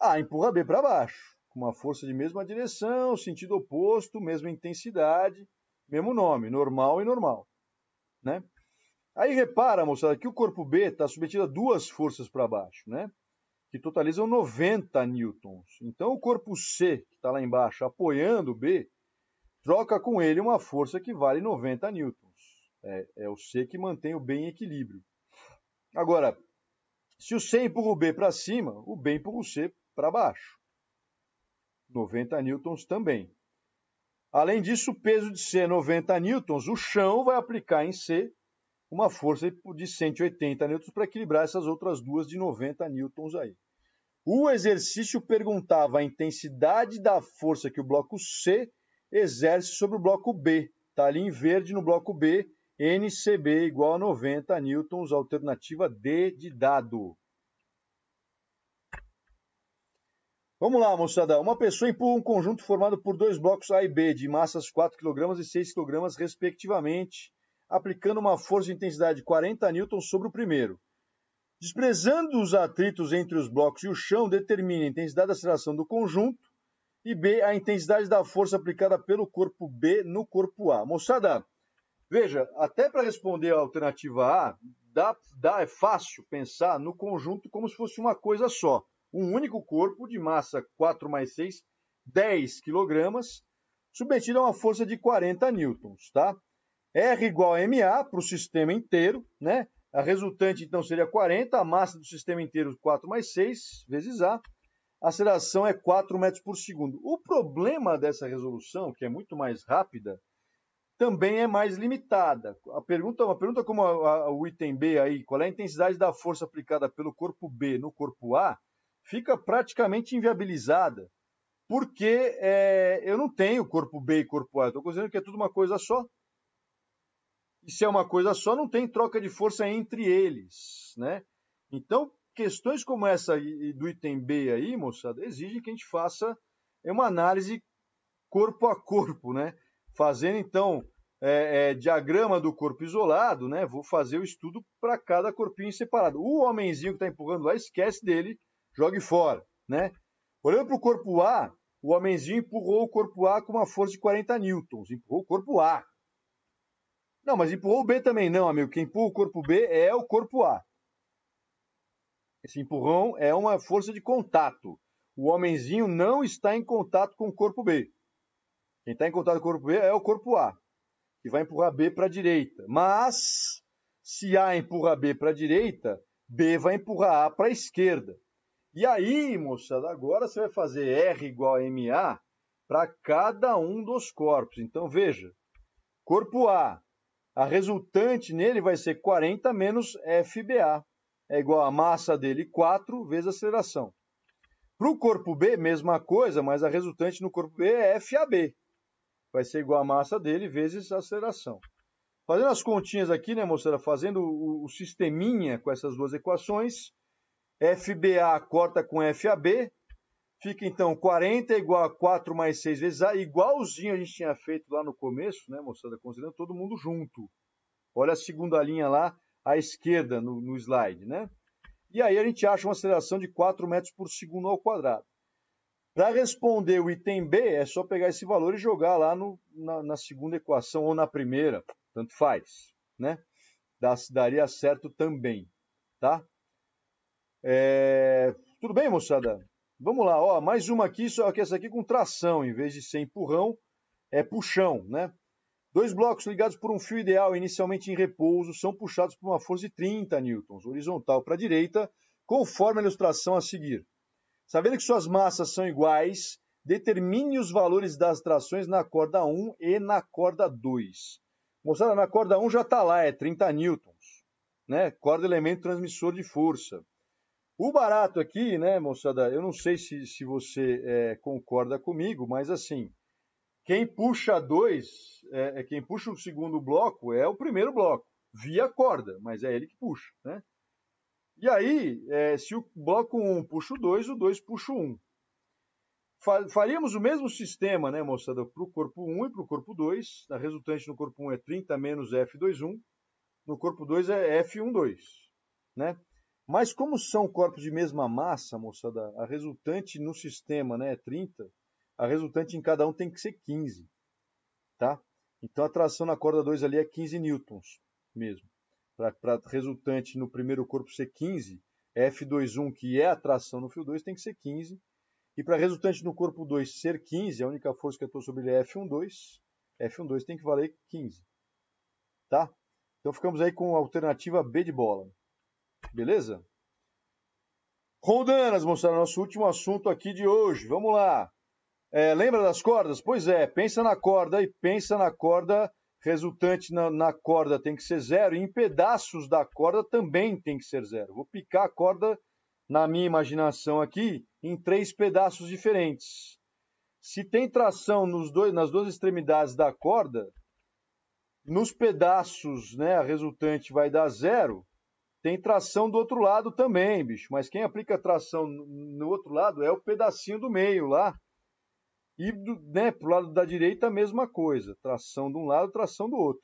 A empurra B para baixo, com uma força de mesma direção, sentido oposto, mesma intensidade, mesmo nome, normal e normal, né? Aí repara, moçada, que o corpo B está submetido a duas forças para baixo, né? que totalizam 90 newtons. Então o corpo C, que está lá embaixo, apoiando o B, troca com ele uma força que vale 90 newtons. É, é o C que mantém o B em equilíbrio. Agora, se o C empurra o B para cima, o B empurra o C para baixo. 90 newtons também. Além disso, o peso de C é 90 newtons, o chão vai aplicar em C uma força de 180 newtons para equilibrar essas outras duas de 90 newtons aí. O exercício perguntava a intensidade da força que o bloco C exerce sobre o bloco B. Está ali em verde no bloco B, NCB igual a 90 newtons, alternativa D de dado. Vamos lá, moçada. Uma pessoa empurra um conjunto formado por dois blocos A e B, de massas 4 kg e 6 kg, respectivamente, aplicando uma força de intensidade de 40 newtons sobre o primeiro. Desprezando os atritos entre os blocos e o chão, determine a intensidade da aceleração do conjunto e B, a intensidade da força aplicada pelo corpo B no corpo A. Moçada, veja, até para responder a alternativa A, dá, dá, é fácil pensar no conjunto como se fosse uma coisa só. Um único corpo de massa 4 mais 6, 10 kg, submetido a uma força de 40 newtons, tá? R igual a MA para o sistema inteiro, né? A resultante, então, seria 40, a massa do sistema inteiro 4 mais 6, vezes A. A aceleração é 4 metros por segundo. O problema dessa resolução, que é muito mais rápida, também é mais limitada. A pergunta, uma pergunta como a, a, o item B aí, qual é a intensidade da força aplicada pelo corpo B no corpo A, fica praticamente inviabilizada, porque é, eu não tenho corpo B e corpo A. Estou considerando que é tudo uma coisa só, e se é uma coisa só, não tem troca de força entre eles, né? Então, questões como essa do item B aí, moçada, exigem que a gente faça é, uma análise corpo a corpo, né? Fazendo, então, é, é, diagrama do corpo isolado, né? Vou fazer o estudo para cada corpinho separado. O homenzinho que está empurrando lá, esquece dele, jogue fora, né? Olhando para o corpo A, o homenzinho empurrou o corpo A com uma força de 40 newtons, empurrou o corpo A, não, mas empurrou o B também, não, amigo. Quem empurra o corpo B é o corpo A. Esse empurrão é uma força de contato. O homenzinho não está em contato com o corpo B. Quem está em contato com o corpo B é o corpo A, que vai empurrar B para a direita. Mas, se A empurra B para a direita, B vai empurrar A para a esquerda. E aí, moçada, agora você vai fazer R igual a MA para cada um dos corpos. Então, veja, corpo A a resultante nele vai ser 40 menos FBA, é igual a massa dele 4 vezes a aceleração. Para o corpo B, mesma coisa, mas a resultante no corpo B é FAB. Vai ser igual a massa dele vezes a aceleração. Fazendo as continhas aqui, né, moçada? Fazendo o, o sisteminha com essas duas equações. FBA corta com FAB, Fica então 40 igual a 4 mais 6 vezes A, igualzinho a gente tinha feito lá no começo, né, moçada? Considerando todo mundo junto. Olha a segunda linha lá à esquerda no, no slide, né? E aí a gente acha uma aceleração de 4 metros por segundo ao quadrado. Para responder o item B, é só pegar esse valor e jogar lá no, na, na, segunda equação ou na primeira, tanto faz, né? Dá, daria certo também, tá? É... Tudo bem, moçada? Vamos lá, ó, mais uma aqui, só que essa aqui com tração, em vez de ser empurrão, é puxão, né? Dois blocos ligados por um fio ideal, inicialmente em repouso, são puxados por uma força de 30 newtons, horizontal para a direita, conforme a ilustração a seguir. Sabendo que suas massas são iguais, determine os valores das trações na corda 1 e na corda 2. Moçada, na corda 1 já está lá, é 30 newtons, né? Corda é elemento transmissor de força. O barato aqui, né, moçada, eu não sei se, se você é, concorda comigo, mas assim, quem puxa dois, é, é, quem puxa o segundo bloco é o primeiro bloco, via corda, mas é ele que puxa, né? E aí, é, se o bloco 1 um puxa o 2, o 2 puxa o 1. Um. Faríamos o mesmo sistema, né, moçada, para o corpo 1 um e para o corpo 2. A resultante no corpo 1 é 30 menos F21, no corpo 2 é F12, né? Mas como são corpos de mesma massa, moçada, a resultante no sistema né, é 30, a resultante em cada um tem que ser 15, tá? Então a tração na corda 2 ali é 15 newtons mesmo. Para resultante no primeiro corpo ser 15, F21, que é a tração no fio 2, tem que ser 15. E para resultante no corpo 2 ser 15, a única força que atua sobre ele é F12. F12 tem que valer 15. Tá? Então ficamos aí com a alternativa B de bola. Beleza? Rondanas, mostrar nosso último assunto aqui de hoje. Vamos lá. É, lembra das cordas? Pois é, pensa na corda e pensa na corda resultante na, na, corda tem que ser zero e em pedaços da corda também tem que ser zero. Vou picar a corda, na minha imaginação aqui, em três pedaços diferentes. Se tem tração nos dois, nas duas extremidades da corda, nos pedaços né, a resultante vai dar zero tem tração do outro lado também, bicho. Mas quem aplica tração no outro lado é o pedacinho do meio lá. E do, né, pro lado da direita a mesma coisa. Tração de um lado, tração do outro.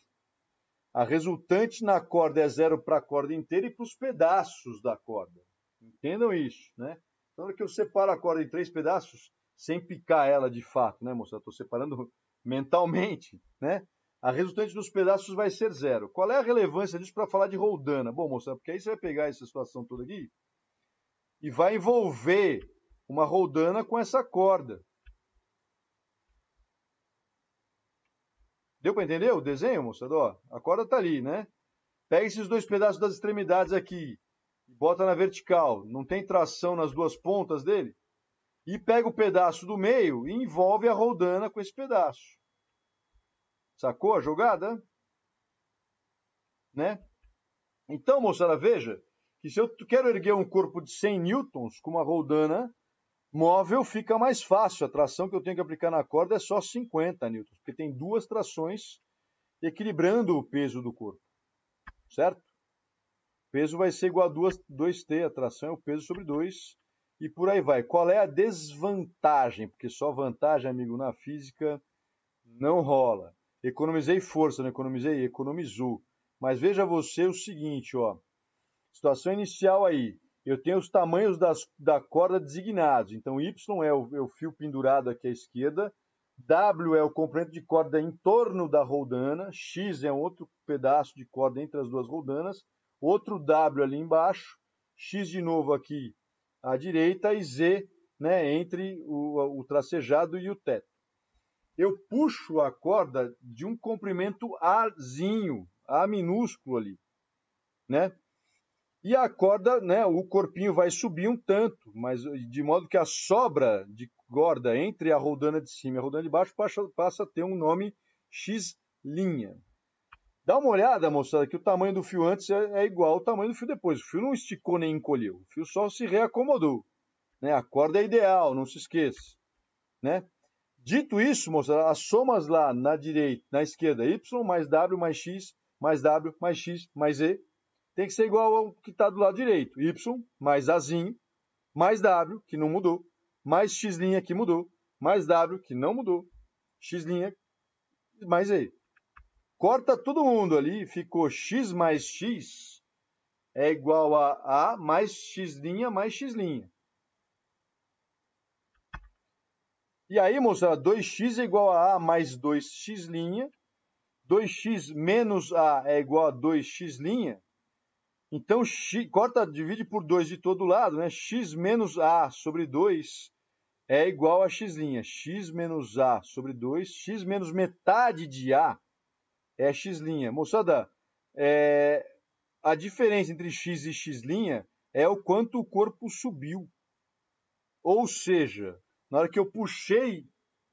A resultante na corda é zero para a corda inteira e para os pedaços da corda. Entendam isso, né? Então, na hora que eu separo a corda em três pedaços, sem picar ela de fato, né, moça? Eu estou separando mentalmente, né? a resultante dos pedaços vai ser zero. Qual é a relevância disso para falar de Roldana? Bom, moçada, porque aí você vai pegar essa situação toda aqui e vai envolver uma Roldana com essa corda. Deu para entender o desenho, moçada? Ó, a corda está ali, né? Pega esses dois pedaços das extremidades aqui e bota na vertical. Não tem tração nas duas pontas dele? E pega o pedaço do meio e envolve a Roldana com esse pedaço. Sacou a jogada? Né? Então, moçada, veja que se eu quero erguer um corpo de 100 newtons com uma roldana móvel, fica mais fácil. A tração que eu tenho que aplicar na corda é só 50 newtons, porque tem duas trações equilibrando o peso do corpo, certo? O peso vai ser igual a duas 2T, a tração é o peso sobre 2, e por aí vai. Qual é a desvantagem? Porque só vantagem, amigo, na física não rola. Economizei força, não economizei? Economizou. Mas veja você o seguinte, ó. Situação inicial aí. Eu tenho os tamanhos das, da corda designados. Então, Y é o, é o fio pendurado aqui à esquerda. W é o comprimento de corda em torno da roldana. X é um outro pedaço de corda entre as duas roldanas. Outro W ali embaixo. X de novo aqui à direita. E Z né, entre o, o tracejado e o teto eu puxo a corda de um comprimento Azinho, A minúsculo ali, né? E a corda, né, o corpinho vai subir um tanto, mas de modo que a sobra de corda entre a roldana de cima e a roldana de baixo passa, passa a ter um nome X linha. Dá uma olhada, moçada, que o tamanho do fio antes é, é igual ao tamanho do fio depois. O fio não esticou nem encolheu, o fio só se reacomodou. Né? A corda é ideal, não se esqueça. Né? Dito isso, moçada, as somas lá na direita, na esquerda, y mais w mais x mais w mais x mais e tem que ser igual ao que está do lado direito. y mais azinho mais w, que não mudou, mais x' que mudou, mais w, que não mudou, x' mais e. Corta todo mundo ali, ficou x mais x é igual a a mais x' mais x'. E aí, moçada, 2x é igual a A mais 2x', 2x menos A é igual a 2x'. Então, x, corta, divide por 2 de todo lado, né? x menos A sobre 2 é igual a x'. x menos A sobre 2, x menos metade de A é x'. Moçada, é, a diferença entre x e x' é o quanto o corpo subiu. Ou seja, na hora que eu puxei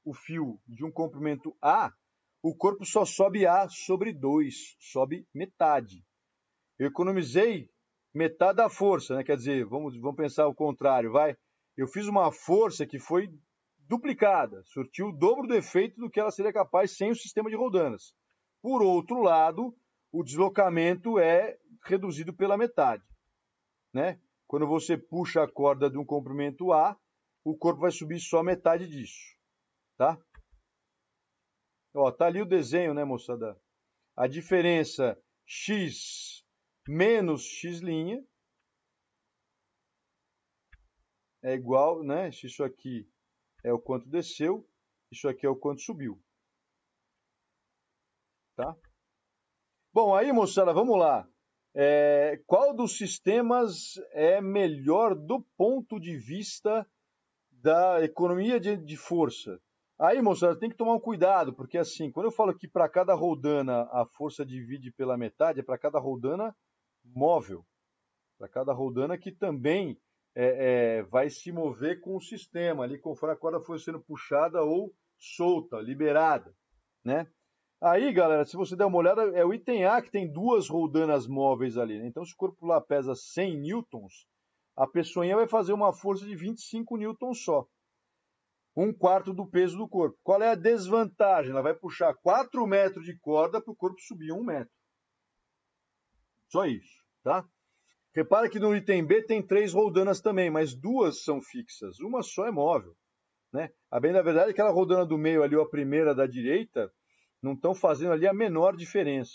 o fio de um comprimento A, o corpo só sobe A sobre 2, sobe metade. Eu economizei metade da força, né? Quer dizer, vamos, vamos pensar o contrário, vai. Eu fiz uma força que foi duplicada, surtiu o dobro do efeito do que ela seria capaz sem o sistema de rodanas. Por outro lado, o deslocamento é reduzido pela metade, né? Quando você puxa a corda de um comprimento A, o corpo vai subir só metade disso, tá? Ó, tá ali o desenho, né, moçada? A diferença x menos x' é igual, né? Se isso aqui é o quanto desceu, isso aqui é o quanto subiu. Tá? Bom, aí, moçada, vamos lá. É, qual dos sistemas é melhor do ponto de vista da economia de, de força. Aí, moçada, tem que tomar um cuidado, porque assim, quando eu falo que para cada roldana a força divide pela metade, é para cada roldana móvel, para cada roldana que também é, é, vai se mover com o sistema, ali conforme a corda for sendo puxada ou solta, liberada, né? Aí, galera, se você der uma olhada, é o item A que tem duas roldanas móveis ali, né? Então, se o corpo lá pesa 100 newtons, a peçonha vai fazer uma força de 25 N só. Um quarto do peso do corpo. Qual é a desvantagem? Ela vai puxar 4 metros de corda para o corpo subir 1 metro. Só isso, tá? Repara que no item B tem três roldanas também, mas duas são fixas. Uma só é móvel. Né? A bem da verdade, é aquela roldana do meio ali, a primeira da direita, não estão fazendo ali a menor diferença.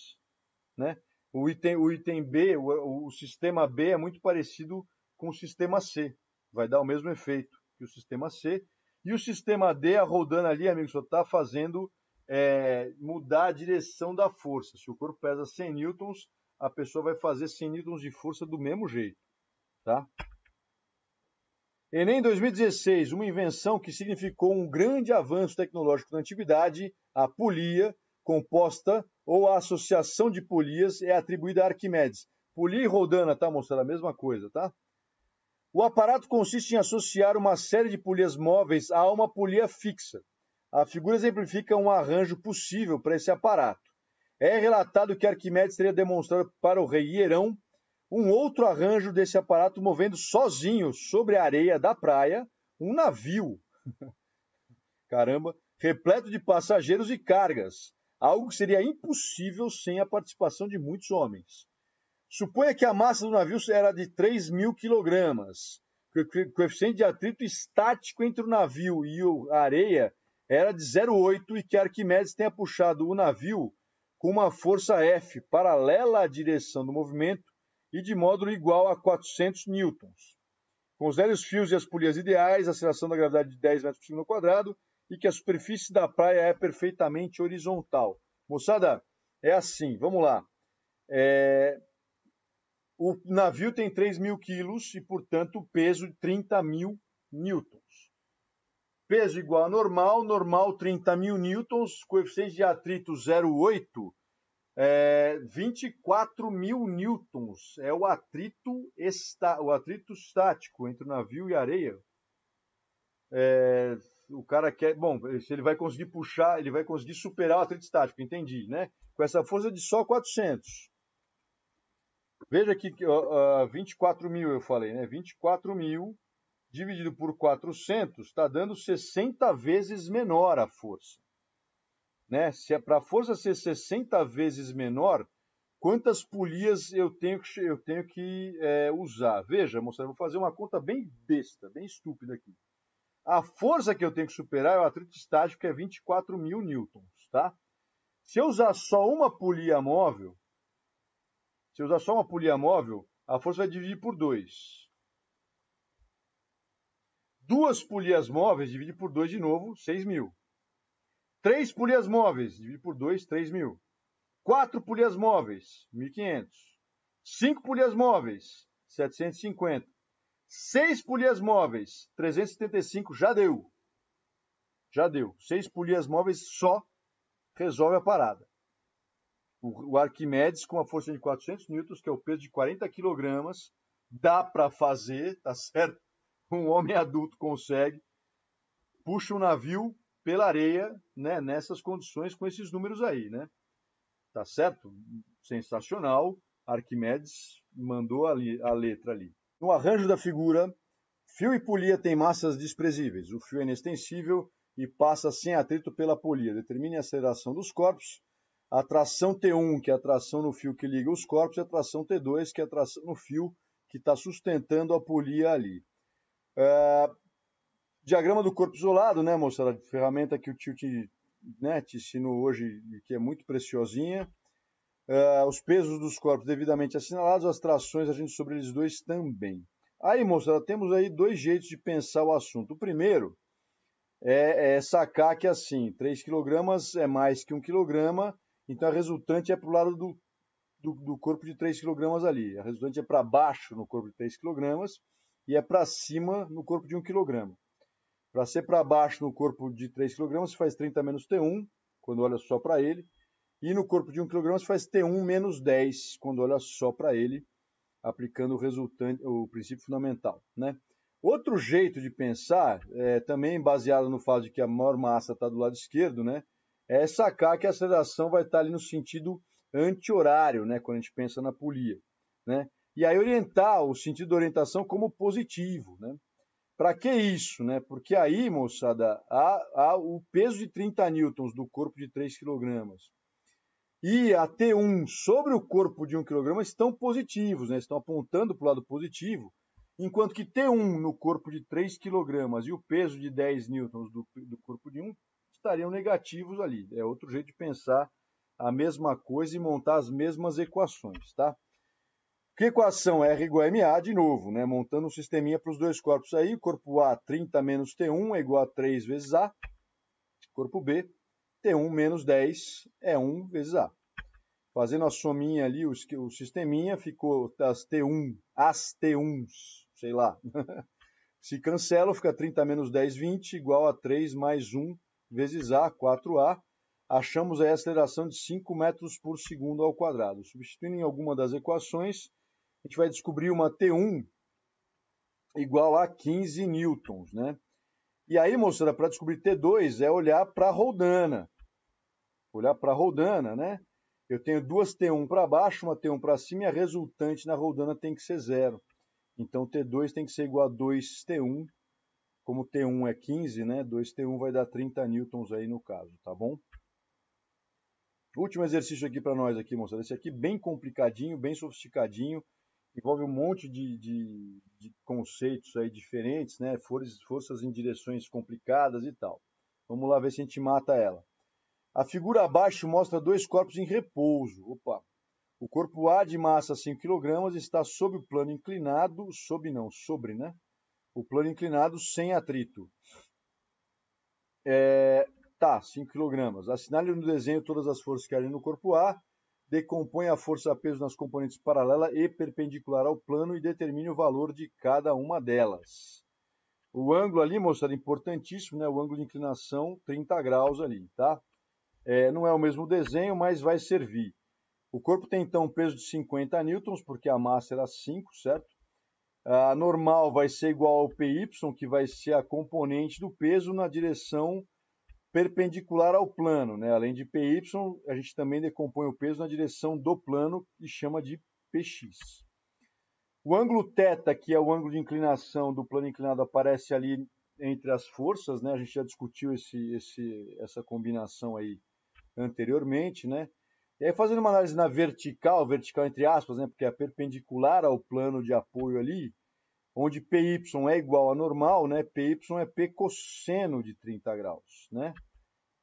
Né? O, item, o item B, o, o sistema B é muito parecido com o sistema C. Vai dar o mesmo efeito que o sistema C. E o sistema D, a rodando ali, amigo, só está fazendo é, mudar a direção da força. Se o corpo pesa 100 newtons, a pessoa vai fazer 100 newtons de força do mesmo jeito. Tá? Enem 2016, uma invenção que significou um grande avanço tecnológico na antiguidade, a polia, composta ou a associação de polias, é atribuída a Arquimedes. Polia e rodana, tá, mostrando A mesma coisa, tá? O aparato consiste em associar uma série de polias móveis a uma polia fixa. A figura exemplifica um arranjo possível para esse aparato. É relatado que Arquimedes teria demonstrado para o rei Hierão um outro arranjo desse aparato movendo sozinho sobre a areia da praia um navio. Caramba, repleto de passageiros e cargas, algo que seria impossível sem a participação de muitos homens. Suponha que a massa do navio era de 3 mil quilogramas. O coeficiente de atrito estático entre o navio e a areia era de 0,8 e que Arquimedes tenha puxado o navio com uma força F paralela à direção do movimento e de módulo igual a 400 newtons. Com os fios e as polias ideais, a aceleração da gravidade de 10 metros por segundo quadrado e que a superfície da praia é perfeitamente horizontal. Moçada, é assim, vamos lá. É, o navio tem 3 mil quilos e, portanto, peso de 30 mil newtons. Peso igual a normal, normal 30 mil newtons, coeficiente de atrito 0,8, é, 24 mil newtons. É o atrito, o atrito estático entre o navio e a areia. É, o cara quer. Bom, se ele vai conseguir puxar, ele vai conseguir superar o atrito estático, entendi, né? Com essa força de só 400. Veja aqui que uh, 24 mil eu falei, né? 24 mil dividido por 400 está dando 60 vezes menor a força. Né? Se é para a força ser 60 vezes menor, quantas polias eu tenho que, eu tenho que é, usar? Veja, moçada, vou fazer uma conta bem besta, bem estúpida aqui. A força que eu tenho que superar é o atrito estático, que é 24 mil newtons, tá? Se eu usar só uma polia móvel, se usar só uma polia móvel, a força vai dividir por 2. Duas polias móveis divide por 2 de novo, 6.000. Três polias móveis divide por 2, 3.000. Quatro polias móveis, 1.500. Cinco polias móveis, 750. Seis polias móveis, 375, já deu. Já deu. Seis polias móveis só resolve a parada o, Arquimedes com a força de 400 newtons, que é o peso de 40 quilogramas, dá para fazer, tá certo? Um homem adulto consegue, puxa um navio pela areia, né? Nessas condições, com esses números aí, né? Tá certo? Sensacional. Arquimedes mandou ali, a letra ali. No arranjo da figura, fio e polia têm massas desprezíveis. O fio é inextensível e passa sem atrito pela polia. Determine a aceleração dos corpos a tração T1, que é a tração no fio que liga os corpos, e a tração T2, que é a tração no fio que está sustentando a polia ali. É... diagrama do corpo isolado, né, moçada? É ferramenta que o tio te, né, te ensinou hoje, que é muito preciosinha. É... os pesos dos corpos devidamente assinalados, as trações a gente sobre eles dois também. Aí, moçada, temos aí dois jeitos de pensar o assunto. O primeiro é, é sacar que, assim, 3 kg é mais que 1 kg, então a resultante é para o lado do, do, do, corpo de 3 kg ali. A resultante é para baixo no corpo de 3 kg e é para cima no corpo de 1 kg. Para ser para baixo no corpo de 3 kg, você faz 30 menos T1, quando olha só para ele. E no corpo de 1 kg, você faz T1 menos 10, quando olha só para ele, aplicando o, resultante, o princípio fundamental. Né? Outro jeito de pensar, é, também baseado no fato de que a maior massa está do lado esquerdo, né? é sacar que a aceleração vai estar ali no sentido anti-horário, né, quando a gente pensa na polia, né? E aí orientar o sentido de orientação como positivo, né? Para que isso, né? Porque aí, moçada, há, há o peso de 30 newtons do corpo de 3 kg e a T1 sobre o corpo de 1 kg estão positivos, né? Estão apontando para o lado positivo, enquanto que T1 no corpo de 3 kg e o peso de 10 newtons do, do corpo de 1 estariam negativos ali. É outro jeito de pensar a mesma coisa e montar as mesmas equações, tá? Que equação R igual a MA, de novo, né? Montando um sisteminha para os dois corpos aí. Corpo A, 30 menos T1 é igual a 3 vezes A. Corpo B, T1 menos 10 é 1 vezes A. Fazendo a sominha ali, o, o sisteminha ficou as T1, as T1s, sei lá. Se cancela, fica 30 menos 10, 20, igual a 3 mais 1 vezes A, 4A, achamos a aceleração de 5 metros por segundo ao quadrado. Substituindo em alguma das equações, a gente vai descobrir uma T1 igual a 15 newtons, né? E aí, moçada, para descobrir T2 é olhar para a Roldana. Olhar para a Roldana, né? Eu tenho duas T1 para baixo, uma T1 para cima e a resultante na Roldana tem que ser zero. Então T2 tem que ser igual a 2T1 como T1 é 15, né? 2T1 vai dar 30 newtons aí no caso, tá bom? Último exercício aqui para nós aqui, moçada. Esse aqui bem complicadinho, bem sofisticadinho. Envolve um monte de, de, de conceitos aí diferentes, né? Forças, forças em direções complicadas e tal. Vamos lá ver se a gente mata ela. A figura abaixo mostra dois corpos em repouso. Opa! O corpo A de massa 5 kg está sob o plano inclinado, sob não, sobre, né? O plano inclinado sem atrito. É, tá, 5 kg. Assinale no desenho todas as forças que agem no corpo A, decompõe a força peso nas componentes paralela e perpendicular ao plano e determine o valor de cada uma delas. O ângulo ali, moçada, importantíssimo, né? O ângulo de inclinação, 30 graus ali, tá? É, não é o mesmo desenho, mas vai servir. O corpo tem então um peso de 50 newtons, porque a massa era 5, certo? A normal vai ser igual ao PY, que vai ser a componente do peso na direção perpendicular ao plano. Né? Além de PY, a gente também decompõe o peso na direção do plano e chama de PX. O ângulo θ, que é o ângulo de inclinação do plano inclinado, aparece ali entre as forças. Né? A gente já discutiu esse, esse, essa combinação aí anteriormente. Né? E aí, fazendo uma análise na vertical, vertical entre aspas, né, porque é perpendicular ao plano de apoio ali, onde PY é igual a normal, né, PY é P cosseno de 30 graus. Né?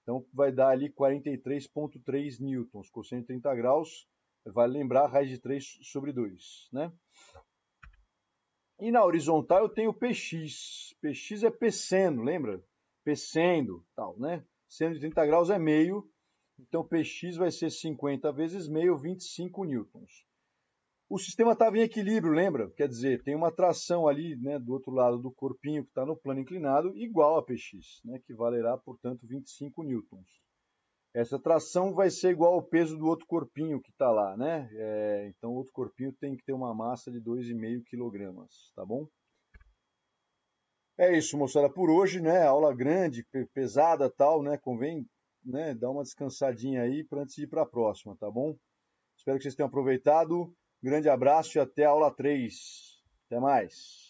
Então, vai dar ali 43,3 newtons. Cosseno de 30 graus, vale lembrar, raiz de 3 sobre 2. Né? E na horizontal eu tenho PX. PX é P seno, lembra? P sendo, tal, né? Seno de 30 graus é meio, então, Px vai ser 50 vezes meio, 25 newtons. O sistema estava em equilíbrio, lembra? Quer dizer, tem uma tração ali né, do outro lado do corpinho que está no plano inclinado igual a Px, né, que valerá, portanto, 25 newtons. Essa tração vai ser igual ao peso do outro corpinho que está lá, né? É, então, o outro corpinho tem que ter uma massa de 2,5 kg, tá bom? É isso, moçada, por hoje, né? Aula grande, pesada tal, né? Convém né, dar uma descansadinha aí para antes de ir para a próxima, tá bom? Espero que vocês tenham aproveitado. Grande abraço e até a aula 3. Até mais.